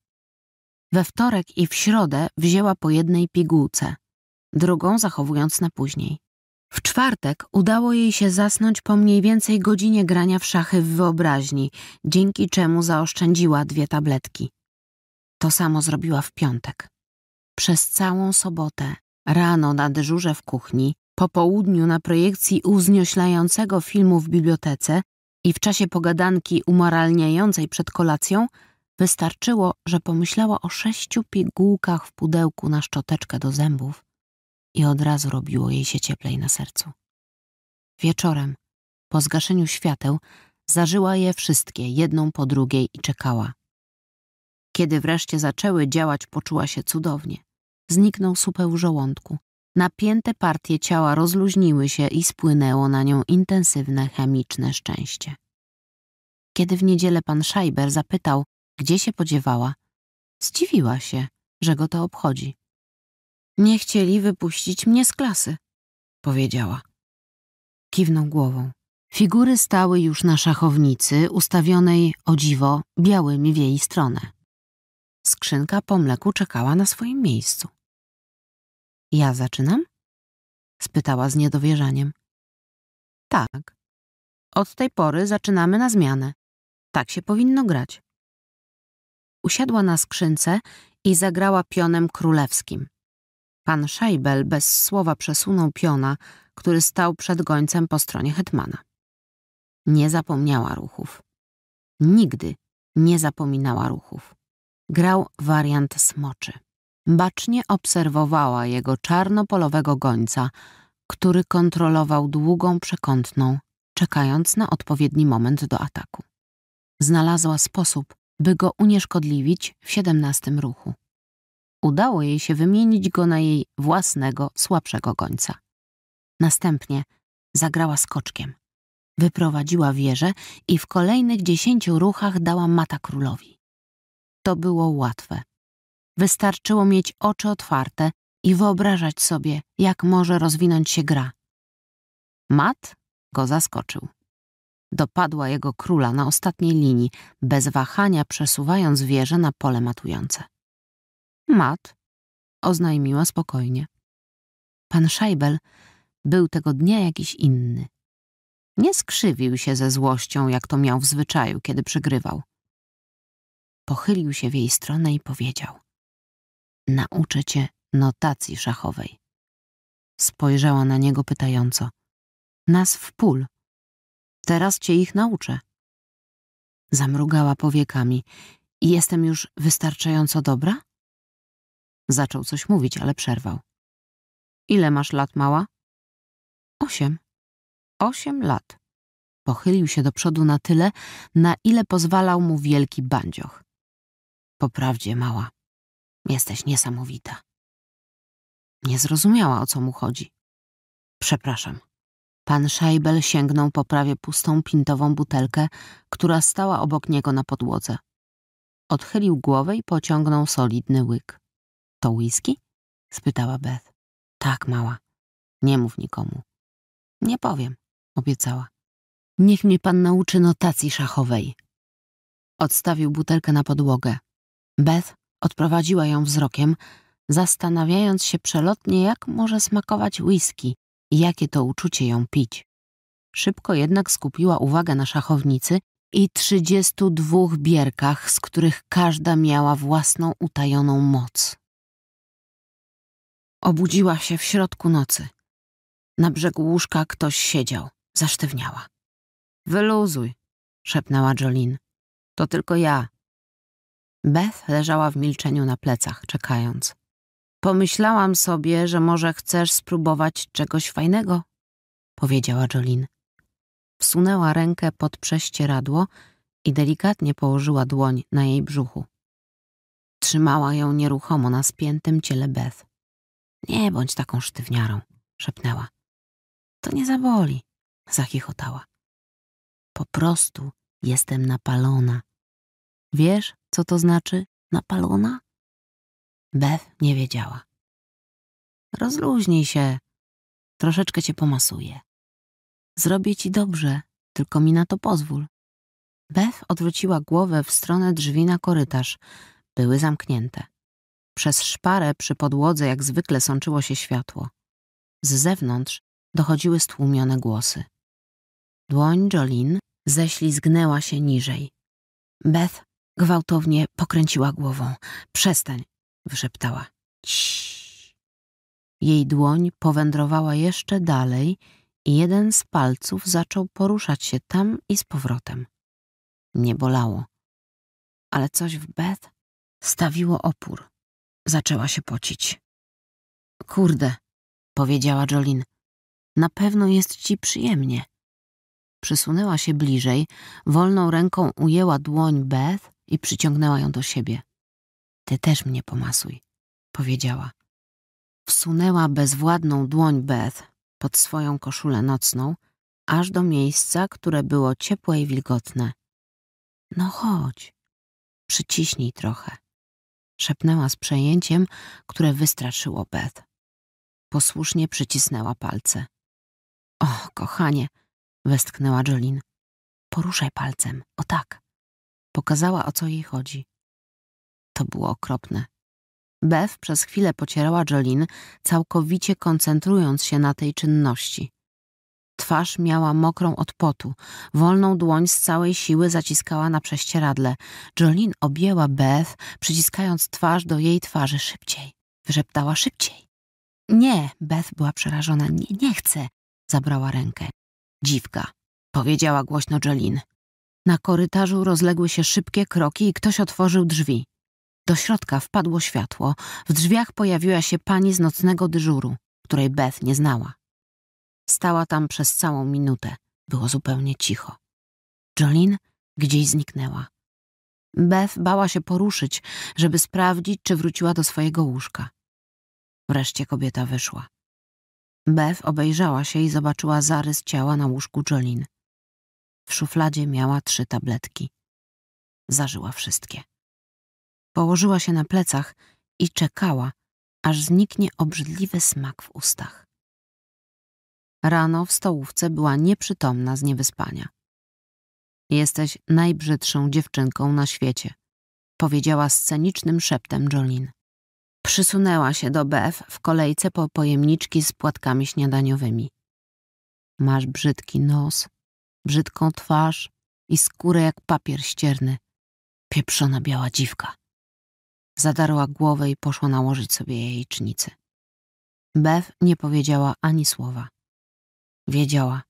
We wtorek i w środę wzięła po jednej pigułce, drugą zachowując na później. W czwartek udało jej się zasnąć po mniej więcej godzinie grania w szachy w wyobraźni, dzięki czemu zaoszczędziła dwie tabletki. To samo zrobiła w piątek. Przez całą sobotę, rano na dyżurze w kuchni, po południu na projekcji uznioślającego filmu w bibliotece i w czasie pogadanki umoralniającej przed kolacją, Wystarczyło, że pomyślała o sześciu pigułkach w pudełku na szczoteczkę do zębów i od razu robiło jej się cieplej na sercu. Wieczorem, po zgaszeniu świateł, zażyła je wszystkie, jedną po drugiej i czekała. Kiedy wreszcie zaczęły działać, poczuła się cudownie. Zniknął supeł żołądku. Napięte partie ciała rozluźniły się i spłynęło na nią intensywne, chemiczne szczęście. Kiedy w niedzielę pan Scheiber zapytał, gdzie się podziewała. Zdziwiła się, że go to obchodzi. Nie chcieli wypuścić mnie z klasy, powiedziała. Kiwnął głową. Figury stały już na szachownicy, ustawionej o dziwo białymi w jej stronę. Skrzynka po mleku czekała na swoim miejscu. Ja zaczynam? spytała z niedowierzaniem. Tak. Od tej pory zaczynamy na zmianę. Tak się powinno grać usiadła na skrzynce i zagrała pionem królewskim. Pan Szajbel bez słowa przesunął piona, który stał przed gońcem po stronie hetmana. Nie zapomniała ruchów. Nigdy nie zapominała ruchów. Grał wariant smoczy. Bacznie obserwowała jego czarnopolowego gońca, który kontrolował długą przekątną, czekając na odpowiedni moment do ataku. Znalazła sposób, by go unieszkodliwić w siedemnastym ruchu. Udało jej się wymienić go na jej własnego, słabszego gońca. Następnie zagrała skoczkiem. Wyprowadziła wieżę i w kolejnych dziesięciu ruchach dała mata królowi. To było łatwe. Wystarczyło mieć oczy otwarte i wyobrażać sobie, jak może rozwinąć się gra. Mat go zaskoczył. Dopadła jego króla na ostatniej linii, bez wahania przesuwając wieżę na pole matujące. Mat, oznajmiła spokojnie. Pan Szajbel był tego dnia jakiś inny. Nie skrzywił się ze złością, jak to miał w zwyczaju, kiedy przygrywał. Pochylił się w jej stronę i powiedział: Nauczę cię notacji szachowej. Spojrzała na niego pytająco. Nas w pól. Teraz cię ich nauczę. Zamrugała powiekami. Jestem już wystarczająco dobra? Zaczął coś mówić, ale przerwał. Ile masz lat, mała? Osiem. Osiem lat. Pochylił się do przodu na tyle, na ile pozwalał mu wielki bandzioch. Poprawdzie, mała, jesteś niesamowita. Nie zrozumiała, o co mu chodzi. Przepraszam. Pan Szajbel sięgnął po prawie pustą pintową butelkę, która stała obok niego na podłodze. Odchylił głowę i pociągnął solidny łyk. To whisky? spytała Beth. Tak, mała. Nie mów nikomu. Nie powiem, obiecała. Niech mnie pan nauczy notacji szachowej. Odstawił butelkę na podłogę. Beth odprowadziła ją wzrokiem, zastanawiając się przelotnie, jak może smakować whisky, jakie to uczucie ją pić. Szybko jednak skupiła uwagę na szachownicy i trzydziestu dwóch bierkach, z których każda miała własną utajoną moc. Obudziła się w środku nocy. Na brzegu łóżka ktoś siedział, zasztywniała. Wyluzuj, szepnęła Jolin. To tylko ja. Beth leżała w milczeniu na plecach, czekając. Pomyślałam sobie, że może chcesz spróbować czegoś fajnego, powiedziała Jolin. Wsunęła rękę pod prześcieradło i delikatnie położyła dłoń na jej brzuchu. Trzymała ją nieruchomo na spiętym ciele Beth. Nie bądź taką sztywniarą, szepnęła. To nie zaboli, zachichotała. Po prostu jestem napalona. Wiesz, co to znaczy napalona? Beth nie wiedziała. Rozluźnij się, troszeczkę cię pomasuję. Zrobię ci dobrze, tylko mi na to pozwól. Beth odwróciła głowę w stronę drzwi na korytarz. Były zamknięte. Przez szparę przy podłodze jak zwykle sączyło się światło. Z zewnątrz dochodziły stłumione głosy. Dłoń Jolin ześlizgnęła się niżej. Beth gwałtownie pokręciła głową. Przestań, wyszeptała. Ciii. Jej dłoń powędrowała jeszcze dalej i jeden z palców zaczął poruszać się tam i z powrotem. Nie bolało, ale coś w Beth stawiło opór. Zaczęła się pocić. Kurde, powiedziała Jolin, na pewno jest ci przyjemnie. Przysunęła się bliżej, wolną ręką ujęła dłoń Beth i przyciągnęła ją do siebie. Ty też mnie pomasuj, powiedziała. Wsunęła bezwładną dłoń Beth pod swoją koszulę nocną, aż do miejsca, które było ciepłe i wilgotne. No chodź, przyciśnij trochę, szepnęła z przejęciem, które wystraszyło Beth. Posłusznie przycisnęła palce. O, kochanie, westchnęła Jolin. Poruszaj palcem, o tak. Pokazała, o co jej chodzi. To było okropne. Bev przez chwilę pocierała Jolin, całkowicie koncentrując się na tej czynności. Twarz miała mokrą od potu, wolną dłoń z całej siły zaciskała na prześcieradle. Jolin objęła Beth, przyciskając twarz do jej twarzy szybciej. Wrzeptała szybciej. Nie, Beth była przerażona. Nie, nie chcę. Zabrała rękę. Dziwka, powiedziała głośno Jolin. Na korytarzu rozległy się szybkie kroki i ktoś otworzył drzwi. Do środka wpadło światło. W drzwiach pojawiła się pani z nocnego dyżuru, której Beth nie znała. Stała tam przez całą minutę. Było zupełnie cicho. Jolin gdzieś zniknęła. Beth bała się poruszyć, żeby sprawdzić, czy wróciła do swojego łóżka. Wreszcie kobieta wyszła. Beth obejrzała się i zobaczyła zarys ciała na łóżku Jolin. W szufladzie miała trzy tabletki. Zażyła wszystkie. Położyła się na plecach i czekała, aż zniknie obrzydliwy smak w ustach. Rano w stołówce była nieprzytomna z niewyspania. Jesteś najbrzydszą dziewczynką na świecie, powiedziała scenicznym szeptem Jolin. Przysunęła się do BF w kolejce po pojemniczki z płatkami śniadaniowymi. Masz brzydki nos, brzydką twarz i skórę jak papier ścierny. Pieprzona biała dziwka. Zadarła głowę i poszła nałożyć sobie jajecznicy. Bev nie powiedziała ani słowa. Wiedziała,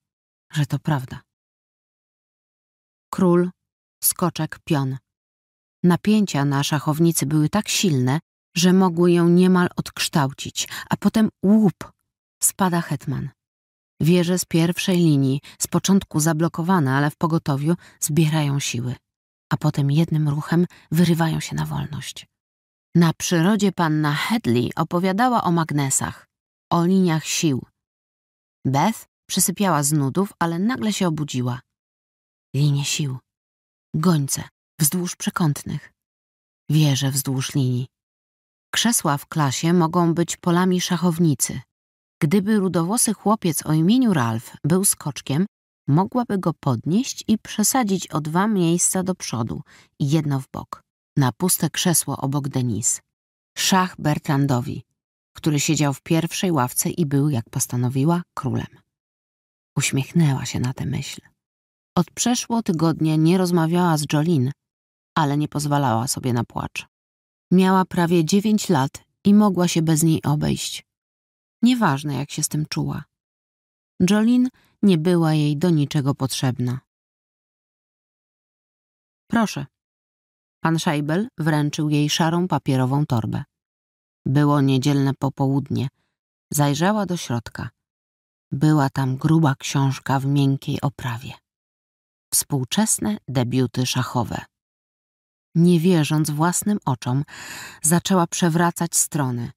że to prawda. Król, skoczek, pion. Napięcia na szachownicy były tak silne, że mogły ją niemal odkształcić, a potem łup, spada hetman. Wieże z pierwszej linii, z początku zablokowane, ale w pogotowiu, zbierają siły, a potem jednym ruchem wyrywają się na wolność. Na przyrodzie panna Hedley opowiadała o magnesach, o liniach sił. Beth przysypiała z nudów, ale nagle się obudziła. Linie sił. Gońce wzdłuż przekątnych. Wieże wzdłuż linii. Krzesła w klasie mogą być polami szachownicy. Gdyby rudowłosy chłopiec o imieniu Ralph był skoczkiem, mogłaby go podnieść i przesadzić o dwa miejsca do przodu i jedno w bok na puste krzesło obok Denise. Szach Bertrandowi, który siedział w pierwszej ławce i był, jak postanowiła, królem. Uśmiechnęła się na tę myśl. Od przeszło tygodnia nie rozmawiała z Jolin, ale nie pozwalała sobie na płacz. Miała prawie dziewięć lat i mogła się bez niej obejść. Nieważne, jak się z tym czuła. Jolin nie była jej do niczego potrzebna. Proszę, Pan Szajbel wręczył jej szarą papierową torbę. Było niedzielne popołudnie. Zajrzała do środka. Była tam gruba książka w miękkiej oprawie. Współczesne debiuty szachowe. Nie wierząc własnym oczom, zaczęła przewracać strony.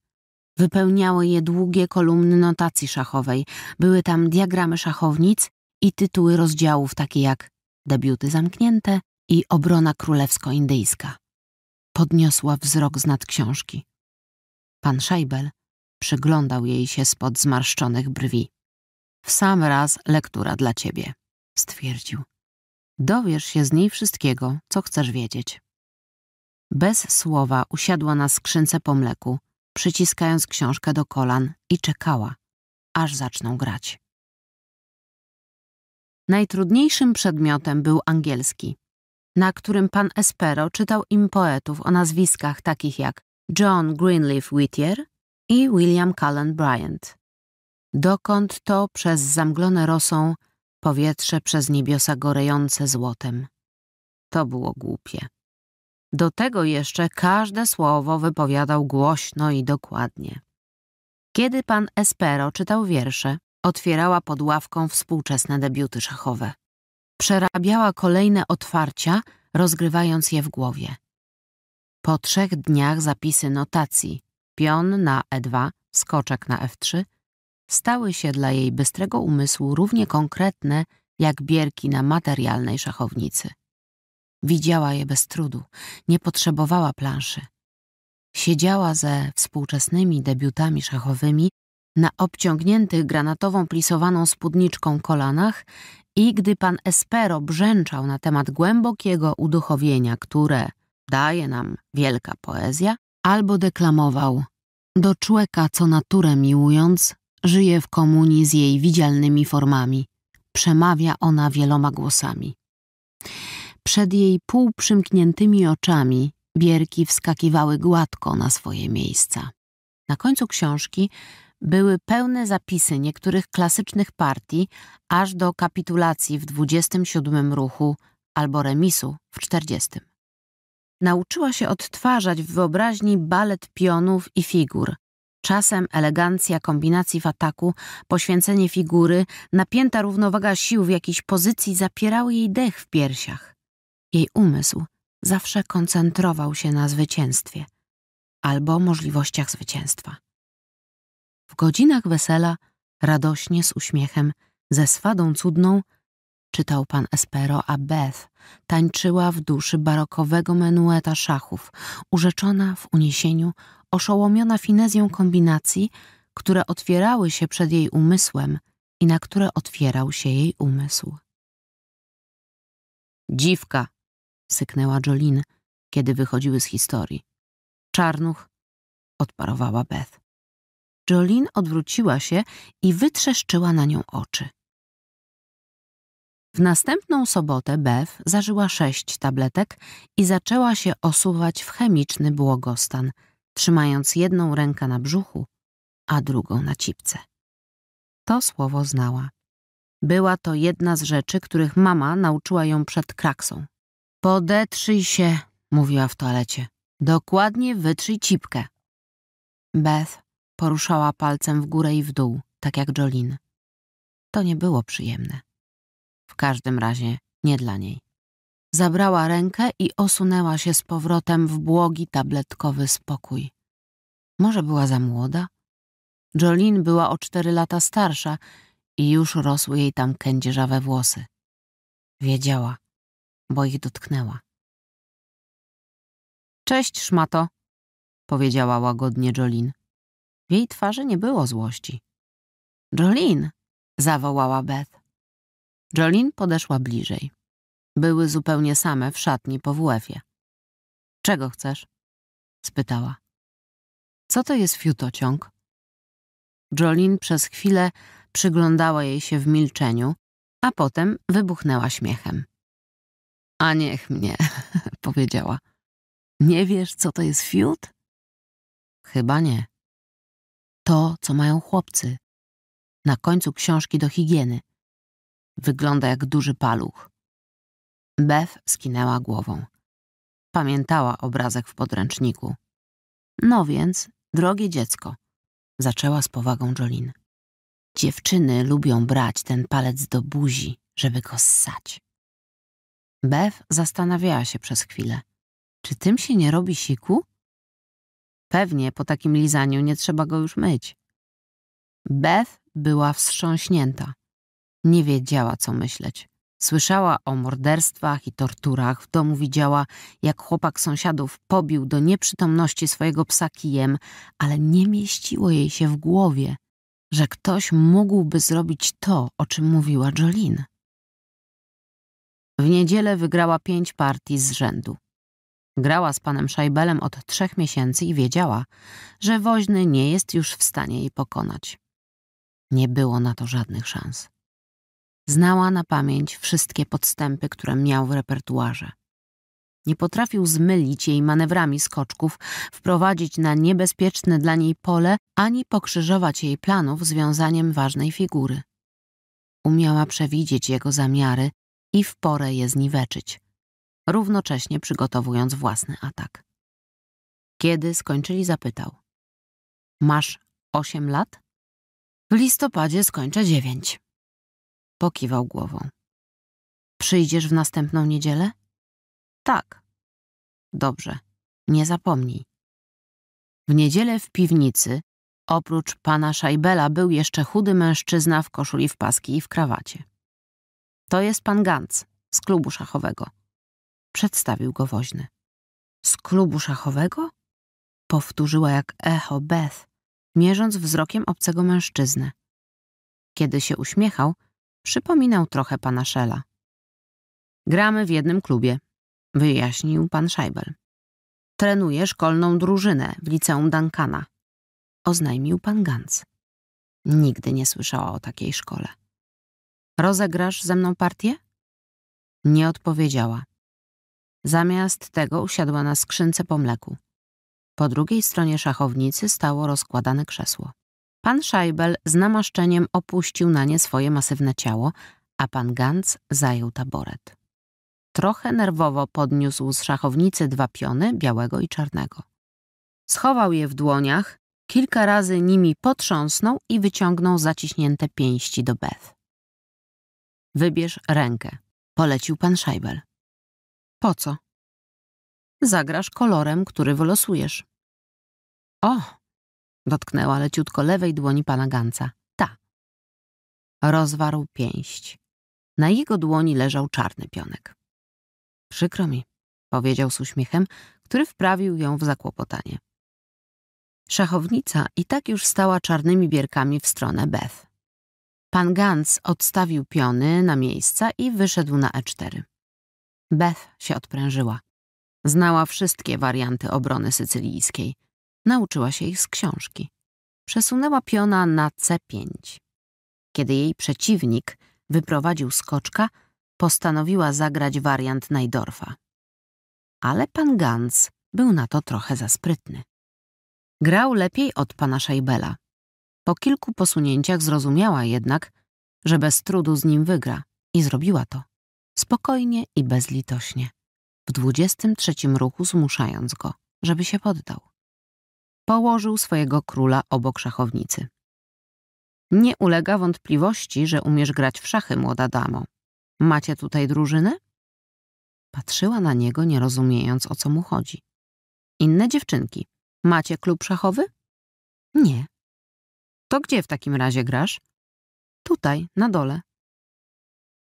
Wypełniały je długie kolumny notacji szachowej. Były tam diagramy szachownic i tytuły rozdziałów takie jak debiuty zamknięte, i obrona królewsko-indyjska. Podniosła wzrok z nad książki. Pan Szajbel przyglądał jej się spod zmarszczonych brwi. W sam raz lektura dla ciebie, stwierdził. Dowiesz się z niej wszystkiego, co chcesz wiedzieć. Bez słowa usiadła na skrzynce po mleku, przyciskając książkę do kolan i czekała, aż zaczną grać. Najtrudniejszym przedmiotem był angielski, na którym pan Espero czytał im poetów o nazwiskach takich jak John Greenleaf Whittier i William Cullen Bryant. Dokąd to przez zamglone rosą powietrze przez niebiosa gorejące złotem. To było głupie. Do tego jeszcze każde słowo wypowiadał głośno i dokładnie. Kiedy pan Espero czytał wiersze, otwierała pod ławką współczesne debiuty szachowe. Przerabiała kolejne otwarcia, rozgrywając je w głowie. Po trzech dniach zapisy notacji pion na E2, skoczek na F3 stały się dla jej bystrego umysłu równie konkretne jak bierki na materialnej szachownicy. Widziała je bez trudu, nie potrzebowała planszy. Siedziała ze współczesnymi debiutami szachowymi na obciągniętych granatową plisowaną spódniczką kolanach i gdy pan Espero brzęczał na temat głębokiego uduchowienia, które daje nam wielka poezja, albo deklamował Do człeka, co naturę miłując, żyje w komunii z jej widzialnymi formami. Przemawia ona wieloma głosami. Przed jej półprzymkniętymi oczami bierki wskakiwały gładko na swoje miejsca. Na końcu książki były pełne zapisy niektórych klasycznych partii aż do kapitulacji w 27 ruchu albo remisu w 40. Nauczyła się odtwarzać w wyobraźni balet pionów i figur, Czasem elegancja kombinacji w ataku, poświęcenie figury, napięta równowaga sił w jakiejś pozycji zapierały jej dech w piersiach. Jej umysł zawsze koncentrował się na zwycięstwie albo możliwościach zwycięstwa. W godzinach wesela, radośnie, z uśmiechem, ze swadą cudną, czytał pan Espero, a Beth tańczyła w duszy barokowego menueta szachów, urzeczona w uniesieniu, oszołomiona finezją kombinacji, które otwierały się przed jej umysłem i na które otwierał się jej umysł. Dziwka, syknęła Jolin, kiedy wychodziły z historii. Czarnuch, odparowała Beth. Jolene odwróciła się i wytrzeszczyła na nią oczy. W następną sobotę Bev zażyła sześć tabletek i zaczęła się osuwać w chemiczny błogostan, trzymając jedną rękę na brzuchu, a drugą na cipce. To słowo znała. Była to jedna z rzeczy, których mama nauczyła ją przed kraksą. Podetrzyj się, mówiła w toalecie. Dokładnie wytrzyj cipkę. Beth Poruszała palcem w górę i w dół, tak jak Jolin. To nie było przyjemne. W każdym razie nie dla niej. Zabrała rękę i osunęła się z powrotem w błogi tabletkowy spokój. Może była za młoda? Jolin była o cztery lata starsza i już rosły jej tam kędzierzawe włosy. Wiedziała, bo ich dotknęła. Cześć, szmato, powiedziała łagodnie Jolin. W jej twarzy nie było złości. Jolin! zawołała Beth. Jolin podeszła bliżej. Były zupełnie same w szatni po WF-ie. Czego chcesz? spytała. Co to jest fiutociąg? Jolin przez chwilę przyglądała jej się w milczeniu, a potem wybuchnęła śmiechem. A niech mnie, powiedziała. Nie wiesz, co to jest fiut? Chyba nie to, co mają chłopcy. Na końcu książki do higieny. Wygląda jak duży paluch. Beth skinęła głową. Pamiętała obrazek w podręczniku. No więc, drogie dziecko, zaczęła z powagą Jolin. Dziewczyny lubią brać ten palec do buzi, żeby go ssać. Beth zastanawiała się przez chwilę. Czy tym się nie robi siku? Pewnie po takim lizaniu nie trzeba go już myć. Beth była wstrząśnięta. Nie wiedziała, co myśleć. Słyszała o morderstwach i torturach, w domu widziała, jak chłopak sąsiadów pobił do nieprzytomności swojego psa kijem, ale nie mieściło jej się w głowie, że ktoś mógłby zrobić to, o czym mówiła Jolene. W niedzielę wygrała pięć partii z rzędu. Grała z panem Szajbelem od trzech miesięcy i wiedziała, że woźny nie jest już w stanie jej pokonać. Nie było na to żadnych szans. Znała na pamięć wszystkie podstępy, które miał w repertuarze. Nie potrafił zmylić jej manewrami skoczków, wprowadzić na niebezpieczne dla niej pole, ani pokrzyżować jej planów związaniem ważnej figury. Umiała przewidzieć jego zamiary i w porę je zniweczyć równocześnie przygotowując własny atak. Kiedy skończyli, zapytał: Masz osiem lat? W listopadzie skończę dziewięć. Pokiwał głową. Przyjdziesz w następną niedzielę? Tak. Dobrze, nie zapomnij. W niedzielę w piwnicy, oprócz pana Szajbela, był jeszcze chudy mężczyzna w koszuli w paski i w krawacie. To jest pan Gantz z klubu szachowego. Przedstawił go woźny. Z klubu szachowego? Powtórzyła jak echo Beth, mierząc wzrokiem obcego mężczyznę. Kiedy się uśmiechał, przypominał trochę pana Szela. Gramy w jednym klubie, wyjaśnił pan Scheibel. Trenuje szkolną drużynę w liceum Duncana, oznajmił pan Gantz. Nigdy nie słyszała o takiej szkole. Rozegrasz ze mną partię? Nie odpowiedziała. Zamiast tego usiadła na skrzynce po mleku. Po drugiej stronie szachownicy stało rozkładane krzesło. Pan Scheibel z namaszczeniem opuścił na nie swoje masywne ciało, a pan Ganz zajął taboret. Trochę nerwowo podniósł z szachownicy dwa piony, białego i czarnego. Schował je w dłoniach, kilka razy nimi potrząsnął i wyciągnął zaciśnięte pięści do Beth. Wybierz rękę, polecił pan Scheibel. Po co? Zagrasz kolorem, który wylosujesz. O! Dotknęła leciutko lewej dłoni pana Ganca. Ta. Rozwarł pięść. Na jego dłoni leżał czarny pionek. Przykro mi, powiedział z uśmiechem, który wprawił ją w zakłopotanie. Szachownica i tak już stała czarnymi bierkami w stronę Beth. Pan Gantz odstawił piony na miejsca i wyszedł na E4. Beth się odprężyła. Znała wszystkie warianty obrony sycylijskiej. Nauczyła się ich z książki. Przesunęła piona na C5. Kiedy jej przeciwnik wyprowadził skoczka, postanowiła zagrać wariant Najdorfa. Ale pan Gans był na to trochę za sprytny. Grał lepiej od pana Szajbela. Po kilku posunięciach zrozumiała jednak, że bez trudu z nim wygra i zrobiła to spokojnie i bezlitośnie, w dwudziestym trzecim ruchu zmuszając go, żeby się poddał. Położył swojego króla obok szachownicy. Nie ulega wątpliwości, że umiesz grać w szachy, młoda damo. Macie tutaj drużynę? Patrzyła na niego, nie rozumiejąc, o co mu chodzi. Inne dziewczynki. Macie klub szachowy? Nie. To gdzie w takim razie grasz? Tutaj, na dole.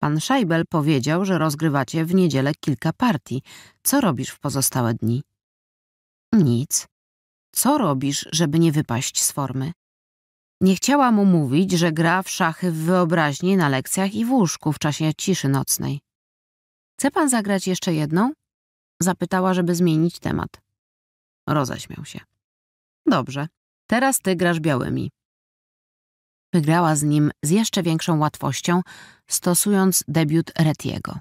Pan Szajbel powiedział, że rozgrywacie w niedzielę kilka partii. Co robisz w pozostałe dni? Nic. Co robisz, żeby nie wypaść z formy? Nie chciała mu mówić, że gra w szachy w wyobraźni na lekcjach i w łóżku w czasie ciszy nocnej. Chce pan zagrać jeszcze jedną? Zapytała, żeby zmienić temat. Roześmiał się. Dobrze, teraz ty grasz białymi wygrała z nim z jeszcze większą łatwością, stosując debiut Retiego.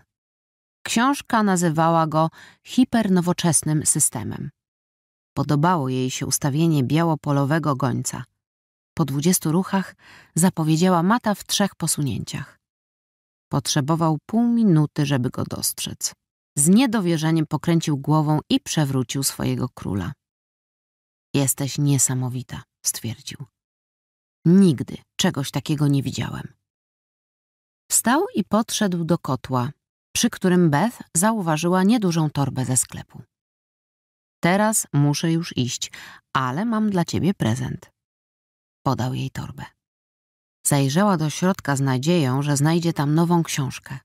Książka nazywała go hipernowoczesnym systemem. Podobało jej się ustawienie białopolowego gońca. Po dwudziestu ruchach zapowiedziała mata w trzech posunięciach. Potrzebował pół minuty, żeby go dostrzec. Z niedowierzeniem pokręcił głową i przewrócił swojego króla. Jesteś niesamowita, stwierdził. Nigdy Czegoś takiego nie widziałem. Wstał i podszedł do kotła, przy którym Beth zauważyła niedużą torbę ze sklepu. Teraz muszę już iść, ale mam dla ciebie prezent. Podał jej torbę. Zajrzała do środka z nadzieją, że znajdzie tam nową książkę.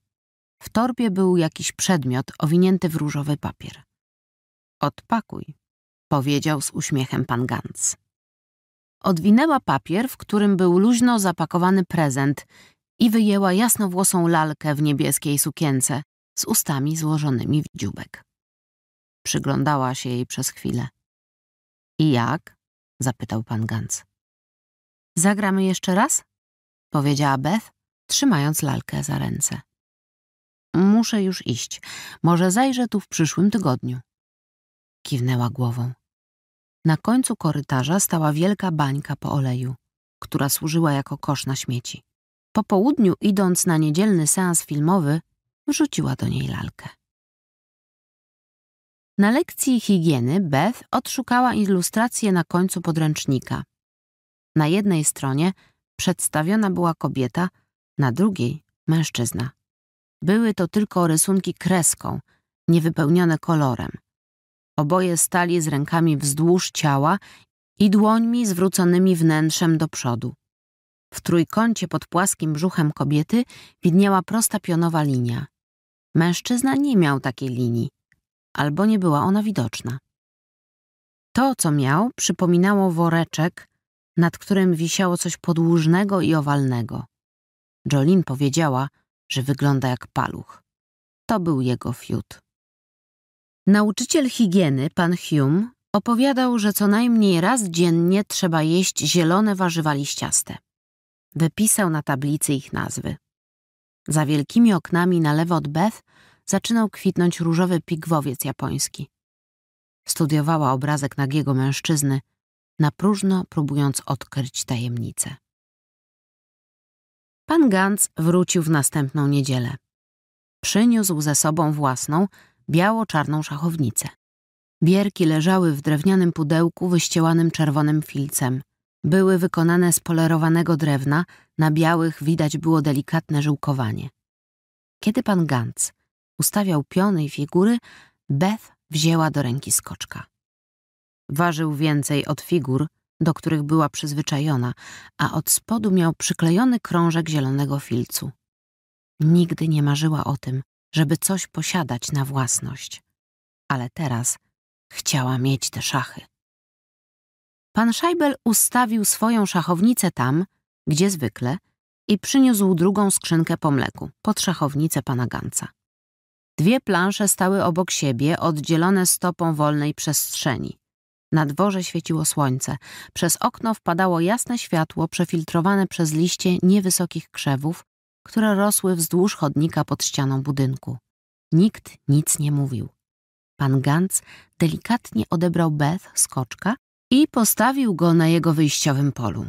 W torbie był jakiś przedmiot owinięty w różowy papier. Odpakuj, powiedział z uśmiechem pan Gantz. Odwinęła papier, w którym był luźno zapakowany prezent i wyjęła jasnowłosą lalkę w niebieskiej sukience z ustami złożonymi w dziubek. Przyglądała się jej przez chwilę. I jak? zapytał pan Gantz. Zagramy jeszcze raz? powiedziała Beth, trzymając lalkę za ręce. Muszę już iść. Może zajrzę tu w przyszłym tygodniu. Kiwnęła głową. Na końcu korytarza stała wielka bańka po oleju, która służyła jako kosz na śmieci. Po południu, idąc na niedzielny seans filmowy, wrzuciła do niej lalkę. Na lekcji higieny Beth odszukała ilustrację na końcu podręcznika. Na jednej stronie przedstawiona była kobieta, na drugiej mężczyzna. Były to tylko rysunki kreską, niewypełnione kolorem. Oboje stali z rękami wzdłuż ciała i dłońmi zwróconymi wnętrzem do przodu. W trójkącie pod płaskim brzuchem kobiety widniała prosta pionowa linia. Mężczyzna nie miał takiej linii, albo nie była ona widoczna. To, co miał, przypominało woreczek, nad którym wisiało coś podłużnego i owalnego. Jolin powiedziała, że wygląda jak paluch. To był jego fiut. Nauczyciel higieny, pan Hume, opowiadał, że co najmniej raz dziennie trzeba jeść zielone warzywa liściaste. Wypisał na tablicy ich nazwy. Za wielkimi oknami na lewo od Beth zaczynał kwitnąć różowy pigwowiec japoński. Studiowała obrazek nagiego mężczyzny, na próżno próbując odkryć tajemnicę. Pan Gantz wrócił w następną niedzielę. Przyniósł ze sobą własną, biało-czarną szachownicę. Bierki leżały w drewnianym pudełku wyścielanym czerwonym filcem. Były wykonane z polerowanego drewna, na białych widać było delikatne żółkowanie. Kiedy pan Gantz ustawiał piony i figury, Beth wzięła do ręki skoczka. Ważył więcej od figur, do których była przyzwyczajona, a od spodu miał przyklejony krążek zielonego filcu. Nigdy nie marzyła o tym, żeby coś posiadać na własność. Ale teraz chciała mieć te szachy. Pan Szajbel ustawił swoją szachownicę tam, gdzie zwykle, i przyniósł drugą skrzynkę po mleku, pod szachownicę pana Ganca. Dwie plansze stały obok siebie, oddzielone stopą wolnej przestrzeni. Na dworze świeciło słońce. Przez okno wpadało jasne światło przefiltrowane przez liście niewysokich krzewów, które rosły wzdłuż chodnika pod ścianą budynku. Nikt nic nie mówił. Pan Gantz delikatnie odebrał Beth z koczka i postawił go na jego wyjściowym polu.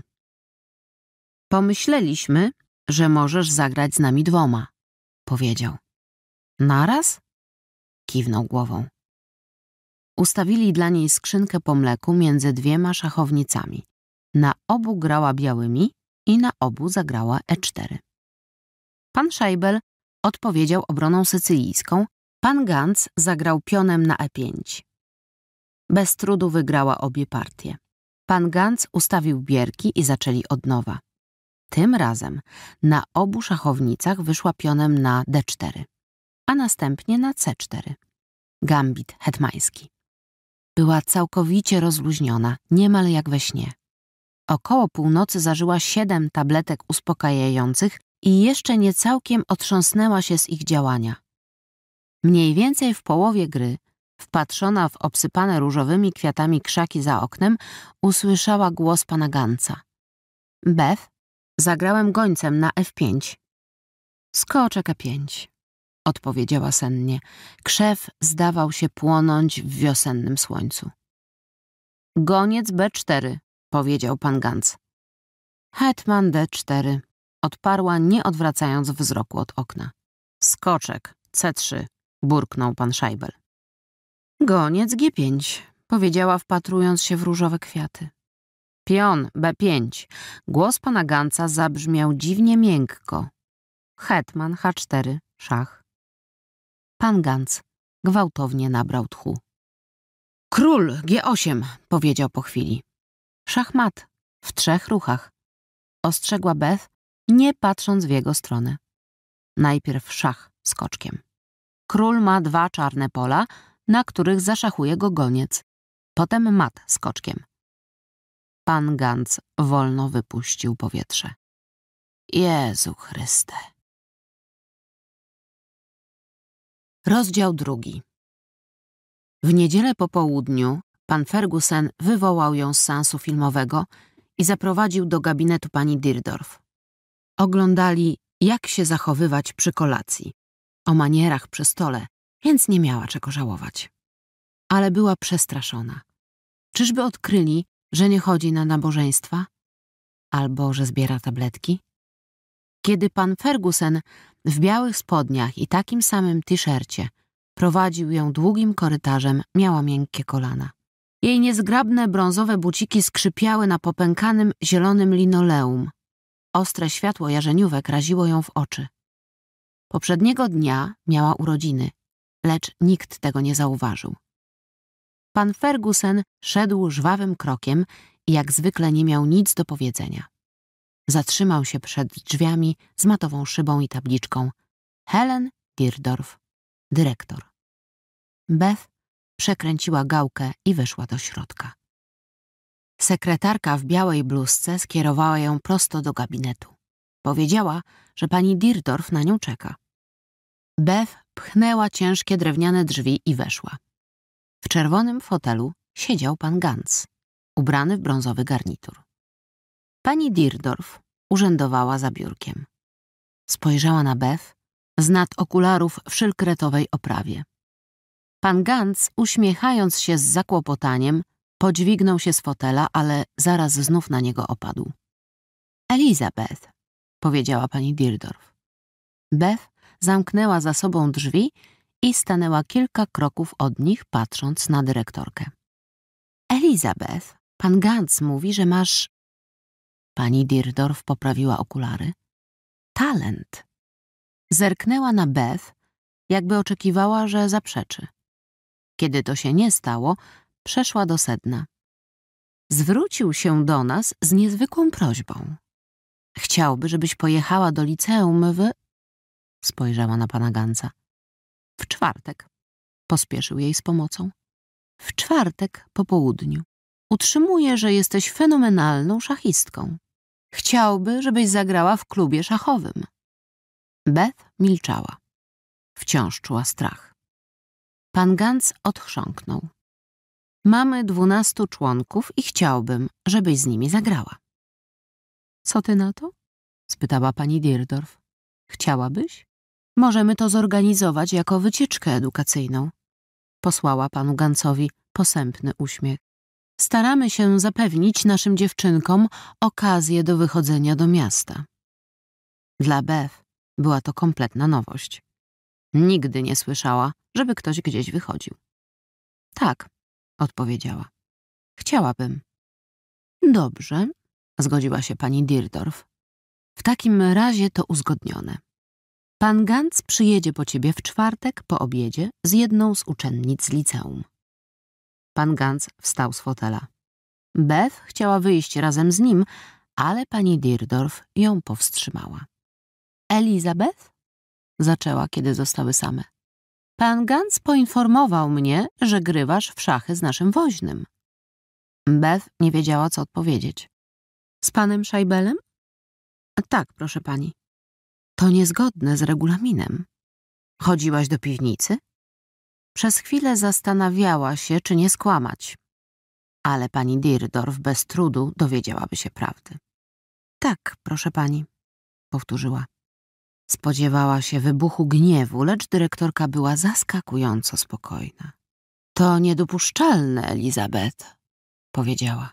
Pomyśleliśmy, że możesz zagrać z nami dwoma, powiedział. Naraz? Kiwnął głową. Ustawili dla niej skrzynkę po mleku między dwiema szachownicami. Na obu grała białymi i na obu zagrała E4. Pan Scheibel odpowiedział obroną sycylijską, pan Ganz zagrał pionem na e5. Bez trudu wygrała obie partie. Pan Ganz ustawił bierki i zaczęli od nowa. Tym razem na obu szachownicach wyszła pionem na d4, a następnie na c4. Gambit hetmański. Była całkowicie rozluźniona, niemal jak we śnie. Około północy zażyła siedem tabletek uspokajających i jeszcze nie całkiem otrząsnęła się z ich działania. Mniej więcej w połowie gry, wpatrzona w obsypane różowymi kwiatami krzaki za oknem, usłyszała głos pana Ganca. Bef, zagrałem gońcem na F5. Skoczek F5, odpowiedziała sennie. Krzew zdawał się płonąć w wiosennym słońcu. Goniec B4, powiedział pan Hetman D4, Odparła, nie odwracając wzroku od okna. Skoczek, C3, burknął pan Szajbel. Goniec G5, powiedziała wpatrując się w różowe kwiaty. Pion, B5. Głos pana Ganca zabrzmiał dziwnie miękko. Hetman, H4, szach. Pan Gans gwałtownie nabrał tchu. Król, G8, powiedział po chwili. Szachmat, w trzech ruchach. Ostrzegła Beth, nie patrząc w jego stronę. Najpierw szach z koczkiem. Król ma dwa czarne pola, na których zaszachuje go goniec. Potem mat z koczkiem. Pan Gantz wolno wypuścił powietrze. Jezu Chryste. Rozdział drugi. W niedzielę po południu pan Ferguson wywołał ją z sensu filmowego i zaprowadził do gabinetu pani Dirdorf. Oglądali, jak się zachowywać przy kolacji, o manierach przy stole, więc nie miała czego żałować. Ale była przestraszona. Czyżby odkryli, że nie chodzi na nabożeństwa? Albo że zbiera tabletki? Kiedy pan Ferguson w białych spodniach i takim samym t-shircie prowadził ją długim korytarzem, miała miękkie kolana. Jej niezgrabne brązowe buciki skrzypiały na popękanym zielonym linoleum, Ostre światło jarzeniówek raziło ją w oczy. Poprzedniego dnia miała urodziny, lecz nikt tego nie zauważył. Pan Ferguson szedł żwawym krokiem i jak zwykle nie miał nic do powiedzenia. Zatrzymał się przed drzwiami z matową szybą i tabliczką. Helen Dirdorf, dyrektor. Beth przekręciła gałkę i weszła do środka. Sekretarka w białej bluzce skierowała ją prosto do gabinetu. Powiedziała, że pani Dirdorf na nią czeka. Bew pchnęła ciężkie drewniane drzwi i weszła. W czerwonym fotelu siedział pan Gantz, ubrany w brązowy garnitur. Pani Dirdorf urzędowała za biurkiem. Spojrzała na Bev z nad okularów w szylkretowej oprawie. Pan Gantz, uśmiechając się z zakłopotaniem, Podźwignął się z fotela, ale zaraz znów na niego opadł. Elizabeth, powiedziała pani Dirdorf. Beth zamknęła za sobą drzwi i stanęła kilka kroków od nich, patrząc na dyrektorkę. Elizabeth, pan Gantz mówi, że masz... Pani Dirdorf poprawiła okulary. Talent. Zerknęła na Beth, jakby oczekiwała, że zaprzeczy. Kiedy to się nie stało, Przeszła do sedna. Zwrócił się do nas z niezwykłą prośbą. Chciałby, żebyś pojechała do liceum w... Spojrzała na pana Ganca. W czwartek. Pospieszył jej z pomocą. W czwartek po południu. Utrzymuje, że jesteś fenomenalną szachistką. Chciałby, żebyś zagrała w klubie szachowym. Beth milczała. Wciąż czuła strach. Pan Gantz odchrząknął. Mamy dwunastu członków i chciałbym, żebyś z nimi zagrała. Co ty na to? spytała pani Dierdorf. Chciałabyś? Możemy to zorganizować jako wycieczkę edukacyjną. Posłała panu Gancowi posępny uśmiech. Staramy się zapewnić naszym dziewczynkom okazję do wychodzenia do miasta. Dla Bew była to kompletna nowość. Nigdy nie słyszała, żeby ktoś gdzieś wychodził. Tak, odpowiedziała. Chciałabym. Dobrze, zgodziła się pani Dirdorf. W takim razie to uzgodnione. Pan Gantz przyjedzie po ciebie w czwartek po obiedzie z jedną z uczennic liceum. Pan Gantz wstał z fotela. Beth chciała wyjść razem z nim, ale pani Dirdorf ją powstrzymała. Elizabeth? Zaczęła, kiedy zostały same. Pan Gans poinformował mnie, że grywasz w szachy z naszym woźnym. Beth nie wiedziała, co odpowiedzieć. Z panem Szajbelem? Tak, proszę pani. To niezgodne z regulaminem. Chodziłaś do piwnicy? Przez chwilę zastanawiała się, czy nie skłamać. Ale pani Dirdorf bez trudu dowiedziałaby się prawdy. Tak, proszę pani, powtórzyła. Spodziewała się wybuchu gniewu, lecz dyrektorka była zaskakująco spokojna. To niedopuszczalne, Elizabeth, powiedziała.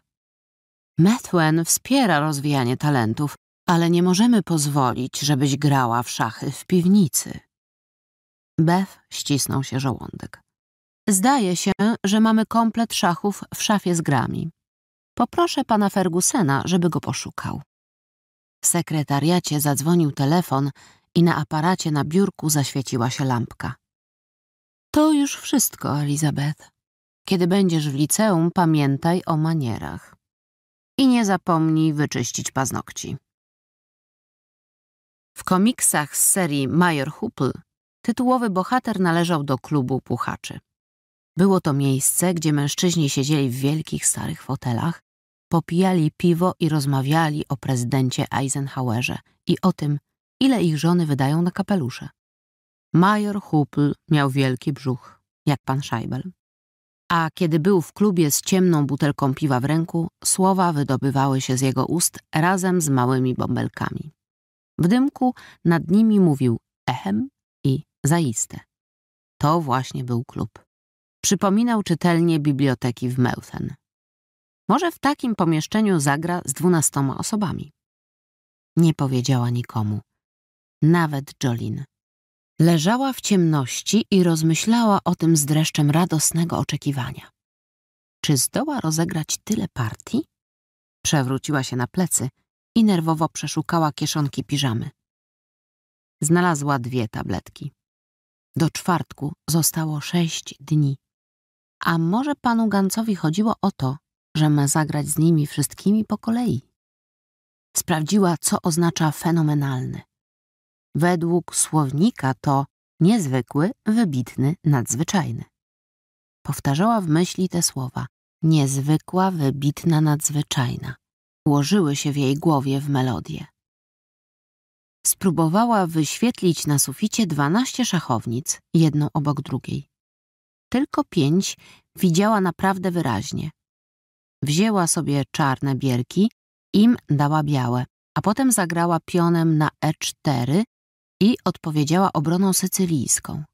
Methuen wspiera rozwijanie talentów, ale nie możemy pozwolić, żebyś grała w szachy w piwnicy. Beth ścisnął się żołądek. Zdaje się, że mamy komplet szachów w szafie z grami. Poproszę pana Fergusena, żeby go poszukał. W sekretariacie zadzwonił telefon i na aparacie na biurku zaświeciła się lampka. To już wszystko, Elizabeth. Kiedy będziesz w liceum, pamiętaj o manierach. I nie zapomnij wyczyścić paznokci. W komiksach z serii Major Hoople tytułowy bohater należał do klubu puchaczy. Było to miejsce, gdzie mężczyźni siedzieli w wielkich starych fotelach, popijali piwo i rozmawiali o prezydencie Eisenhowerze i o tym, ile ich żony wydają na kapelusze. Major Hupl miał wielki brzuch, jak pan Scheibel. A kiedy był w klubie z ciemną butelką piwa w ręku, słowa wydobywały się z jego ust razem z małymi bąbelkami. W dymku nad nimi mówił echem i zaiste. To właśnie był klub. Przypominał czytelnie biblioteki w Meuthen. Może w takim pomieszczeniu zagra z dwunastoma osobami. Nie powiedziała nikomu nawet Jolin. Leżała w ciemności i rozmyślała o tym z dreszczem radosnego oczekiwania. Czy zdoła rozegrać tyle partii? Przewróciła się na plecy i nerwowo przeszukała kieszonki piżamy. Znalazła dwie tabletki. Do czwartku zostało sześć dni. A może panu Gancowi chodziło o to, że ma zagrać z nimi wszystkimi po kolei? Sprawdziła, co oznacza fenomenalny. Według słownika to niezwykły, wybitny, nadzwyczajny. Powtarzała w myśli te słowa. Niezwykła, wybitna, nadzwyczajna. Ułożyły się w jej głowie w melodię. Spróbowała wyświetlić na suficie dwanaście szachownic, jedną obok drugiej. Tylko pięć widziała naprawdę wyraźnie. Wzięła sobie czarne bierki, im dała białe, a potem zagrała pionem na e4 i odpowiedziała obroną sycylijską.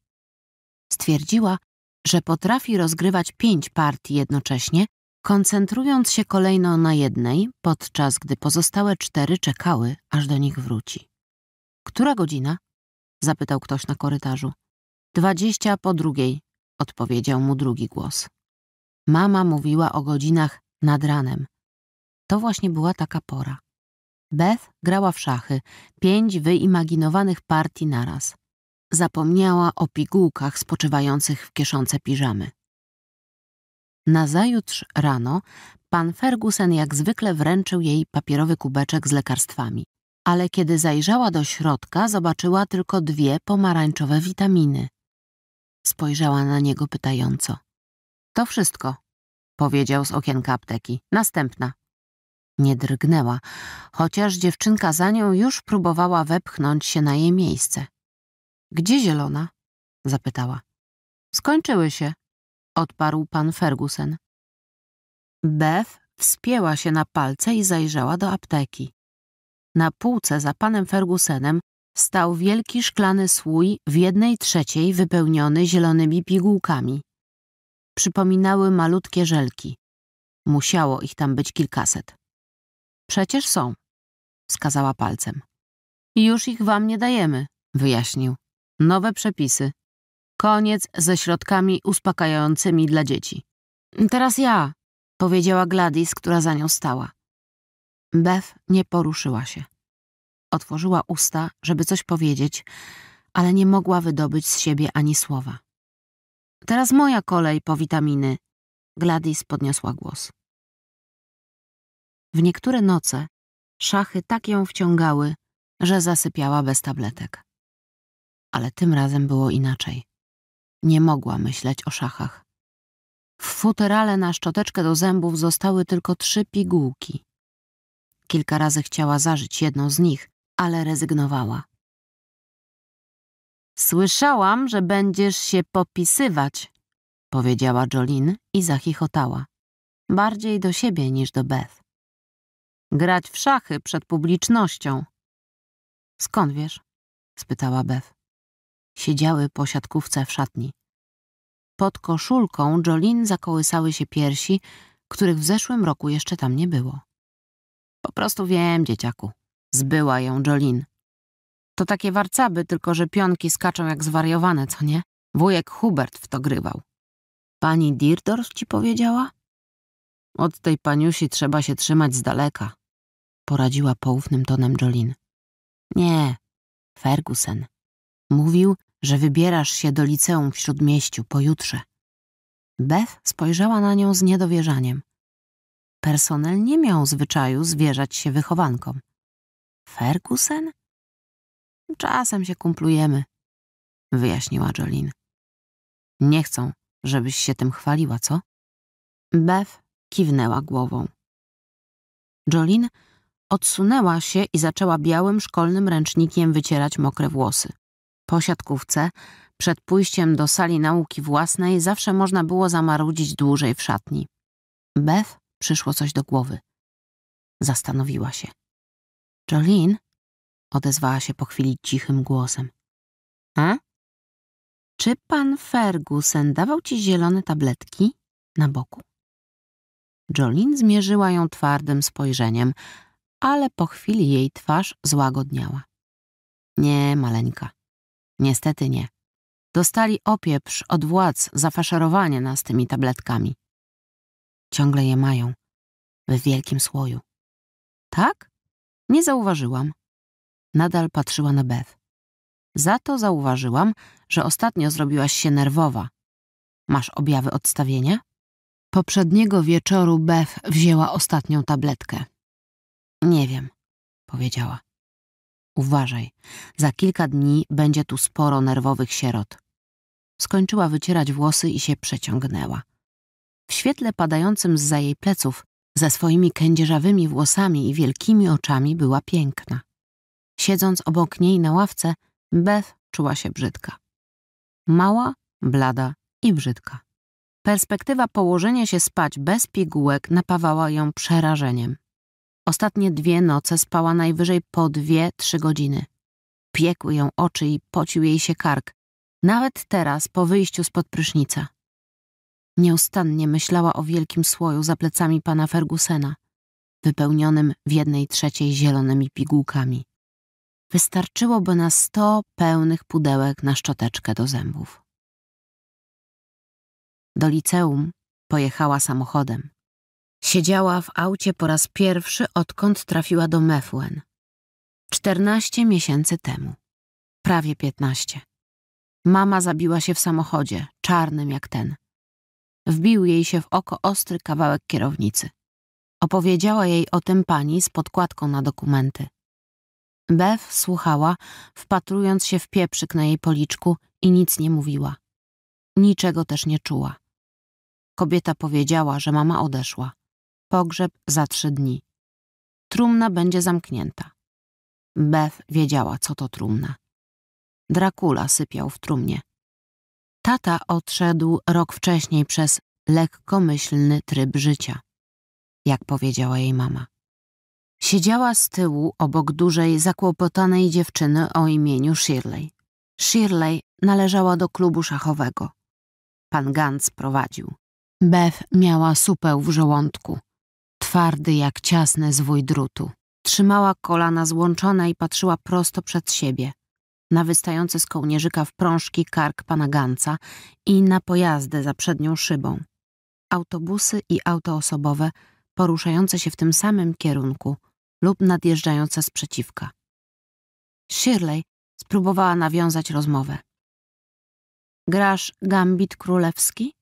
Stwierdziła, że potrafi rozgrywać pięć partii jednocześnie, koncentrując się kolejno na jednej, podczas gdy pozostałe cztery czekały, aż do nich wróci. Która godzina? zapytał ktoś na korytarzu. Dwadzieścia po drugiej, odpowiedział mu drugi głos. Mama mówiła o godzinach nad ranem. To właśnie była taka pora. Beth grała w szachy, pięć wyimaginowanych partii naraz. Zapomniała o pigułkach spoczywających w kieszonce piżamy. Nazajutrz rano pan Ferguson jak zwykle wręczył jej papierowy kubeczek z lekarstwami, ale kiedy zajrzała do środka, zobaczyła tylko dwie pomarańczowe witaminy. Spojrzała na niego pytająco. To wszystko, powiedział z okienka apteki. Następna. Nie drgnęła, chociaż dziewczynka za nią już próbowała wepchnąć się na jej miejsce. Gdzie zielona? zapytała. Skończyły się, odparł pan Ferguson. Beth wspięła się na palce i zajrzała do apteki. Na półce za panem Fergusonem stał wielki szklany słój w jednej trzeciej wypełniony zielonymi pigułkami. Przypominały malutkie żelki. Musiało ich tam być kilkaset. Przecież są, wskazała palcem. Już ich wam nie dajemy, wyjaśnił. Nowe przepisy. Koniec ze środkami uspokajającymi dla dzieci. Teraz ja, powiedziała Gladys, która za nią stała. Beth nie poruszyła się. Otworzyła usta, żeby coś powiedzieć, ale nie mogła wydobyć z siebie ani słowa. Teraz moja kolej po witaminy. Gladys podniosła głos. W niektóre noce szachy tak ją wciągały, że zasypiała bez tabletek. Ale tym razem było inaczej. Nie mogła myśleć o szachach. W futerale na szczoteczkę do zębów zostały tylko trzy pigułki. Kilka razy chciała zażyć jedną z nich, ale rezygnowała. Słyszałam, że będziesz się popisywać, powiedziała Jolin i zachichotała. Bardziej do siebie niż do Beth. Grać w szachy przed publicznością. Skąd wiesz? spytała Bew. Siedziały po siatkówce w szatni. Pod koszulką Jolin zakołysały się piersi, których w zeszłym roku jeszcze tam nie było. Po prostu wiem, dzieciaku. Zbyła ją Jolin. To takie warcaby, tylko że pionki skaczą jak zwariowane, co nie? Wujek Hubert w to grywał. Pani Dirdorf ci powiedziała? Od tej paniusi trzeba się trzymać z daleka, poradziła poufnym tonem Jolin. Nie, Ferguson. Mówił, że wybierasz się do liceum w śródmieściu pojutrze. Beth spojrzała na nią z niedowierzaniem. Personel nie miał zwyczaju zwierzać się wychowankom. Ferguson? Czasem się kumplujemy, wyjaśniła Jolin. Nie chcą, żebyś się tym chwaliła, co? Beth Kiwnęła głową. Jolin odsunęła się i zaczęła białym szkolnym ręcznikiem wycierać mokre włosy. Po siatkówce, przed pójściem do sali nauki własnej, zawsze można było zamarudzić dłużej w szatni. Beth przyszło coś do głowy. Zastanowiła się. Jolin? odezwała się po chwili cichym głosem. A? Czy pan Ferguson dawał ci zielone tabletki na boku? Jolin zmierzyła ją twardym spojrzeniem, ale po chwili jej twarz złagodniała. Nie, maleńka. Niestety nie. Dostali opieprz od władz za faszerowanie nas tymi tabletkami. Ciągle je mają. W wielkim słoju. Tak? Nie zauważyłam. Nadal patrzyła na Beth. Za to zauważyłam, że ostatnio zrobiłaś się nerwowa. Masz objawy odstawienia? Poprzedniego wieczoru Beth wzięła ostatnią tabletkę. Nie wiem, powiedziała. Uważaj, za kilka dni będzie tu sporo nerwowych sierot. Skończyła wycierać włosy i się przeciągnęła. W świetle padającym z za jej pleców, ze swoimi kędzierzawymi włosami i wielkimi oczami była piękna. Siedząc obok niej na ławce, Beth czuła się brzydka. Mała, blada i brzydka. Perspektywa położenia się spać bez pigułek napawała ją przerażeniem. Ostatnie dwie noce spała najwyżej po dwie, trzy godziny. Piekły ją oczy i pocił jej się kark, nawet teraz po wyjściu spod prysznica. Nieustannie myślała o wielkim słoju za plecami pana Fergusena, wypełnionym w jednej trzeciej zielonymi pigułkami. Wystarczyłoby na sto pełnych pudełek na szczoteczkę do zębów. Do liceum pojechała samochodem. Siedziała w aucie po raz pierwszy, odkąd trafiła do Mefuen. Czternaście miesięcy temu. Prawie piętnaście. Mama zabiła się w samochodzie, czarnym jak ten. Wbił jej się w oko ostry kawałek kierownicy. Opowiedziała jej o tym pani z podkładką na dokumenty. Bev słuchała, wpatrując się w pieprzyk na jej policzku i nic nie mówiła. Niczego też nie czuła. Kobieta powiedziała, że mama odeszła. Pogrzeb za trzy dni. Trumna będzie zamknięta. Beth wiedziała, co to trumna. Dracula sypiał w trumnie. Tata odszedł rok wcześniej przez lekkomyślny tryb życia, jak powiedziała jej mama. Siedziała z tyłu obok dużej, zakłopotanej dziewczyny o imieniu Shirley. Shirley należała do klubu szachowego. Pan Gantz prowadził. Beth miała supeł w żołądku, twardy jak ciasny zwój drutu. Trzymała kolana złączone i patrzyła prosto przed siebie, na wystające z kołnierzyka w prążki kark pana Ganca i na pojazdy za przednią szybą. Autobusy i autoosobowe poruszające się w tym samym kierunku lub nadjeżdżające z przeciwka. Shirley spróbowała nawiązać rozmowę. Grasz gambit królewski?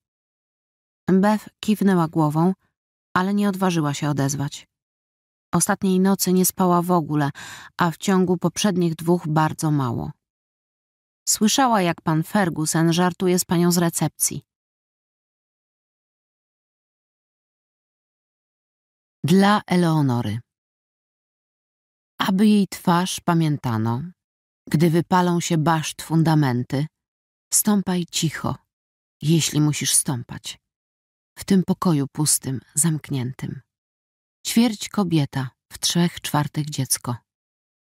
Beth kiwnęła głową, ale nie odważyła się odezwać. Ostatniej nocy nie spała w ogóle, a w ciągu poprzednich dwóch bardzo mało. Słyszała, jak pan Ferguson żartuje z panią z recepcji. Dla Eleonory. Aby jej twarz pamiętano, gdy wypalą się baszt fundamenty, stąpaj cicho, jeśli musisz stąpać w tym pokoju pustym, zamkniętym. Ćwierć kobieta, w trzech czwartych dziecko.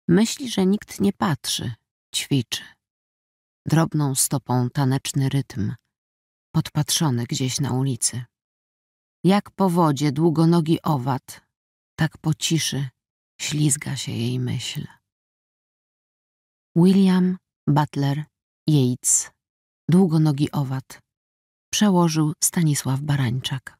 Myśli, że nikt nie patrzy, ćwiczy. Drobną stopą taneczny rytm, podpatrzony gdzieś na ulicy. Jak po wodzie długonogi owad, tak po ciszy ślizga się jej myśl. William Butler Yeats, długonogi owad, przełożył Stanisław Barańczak.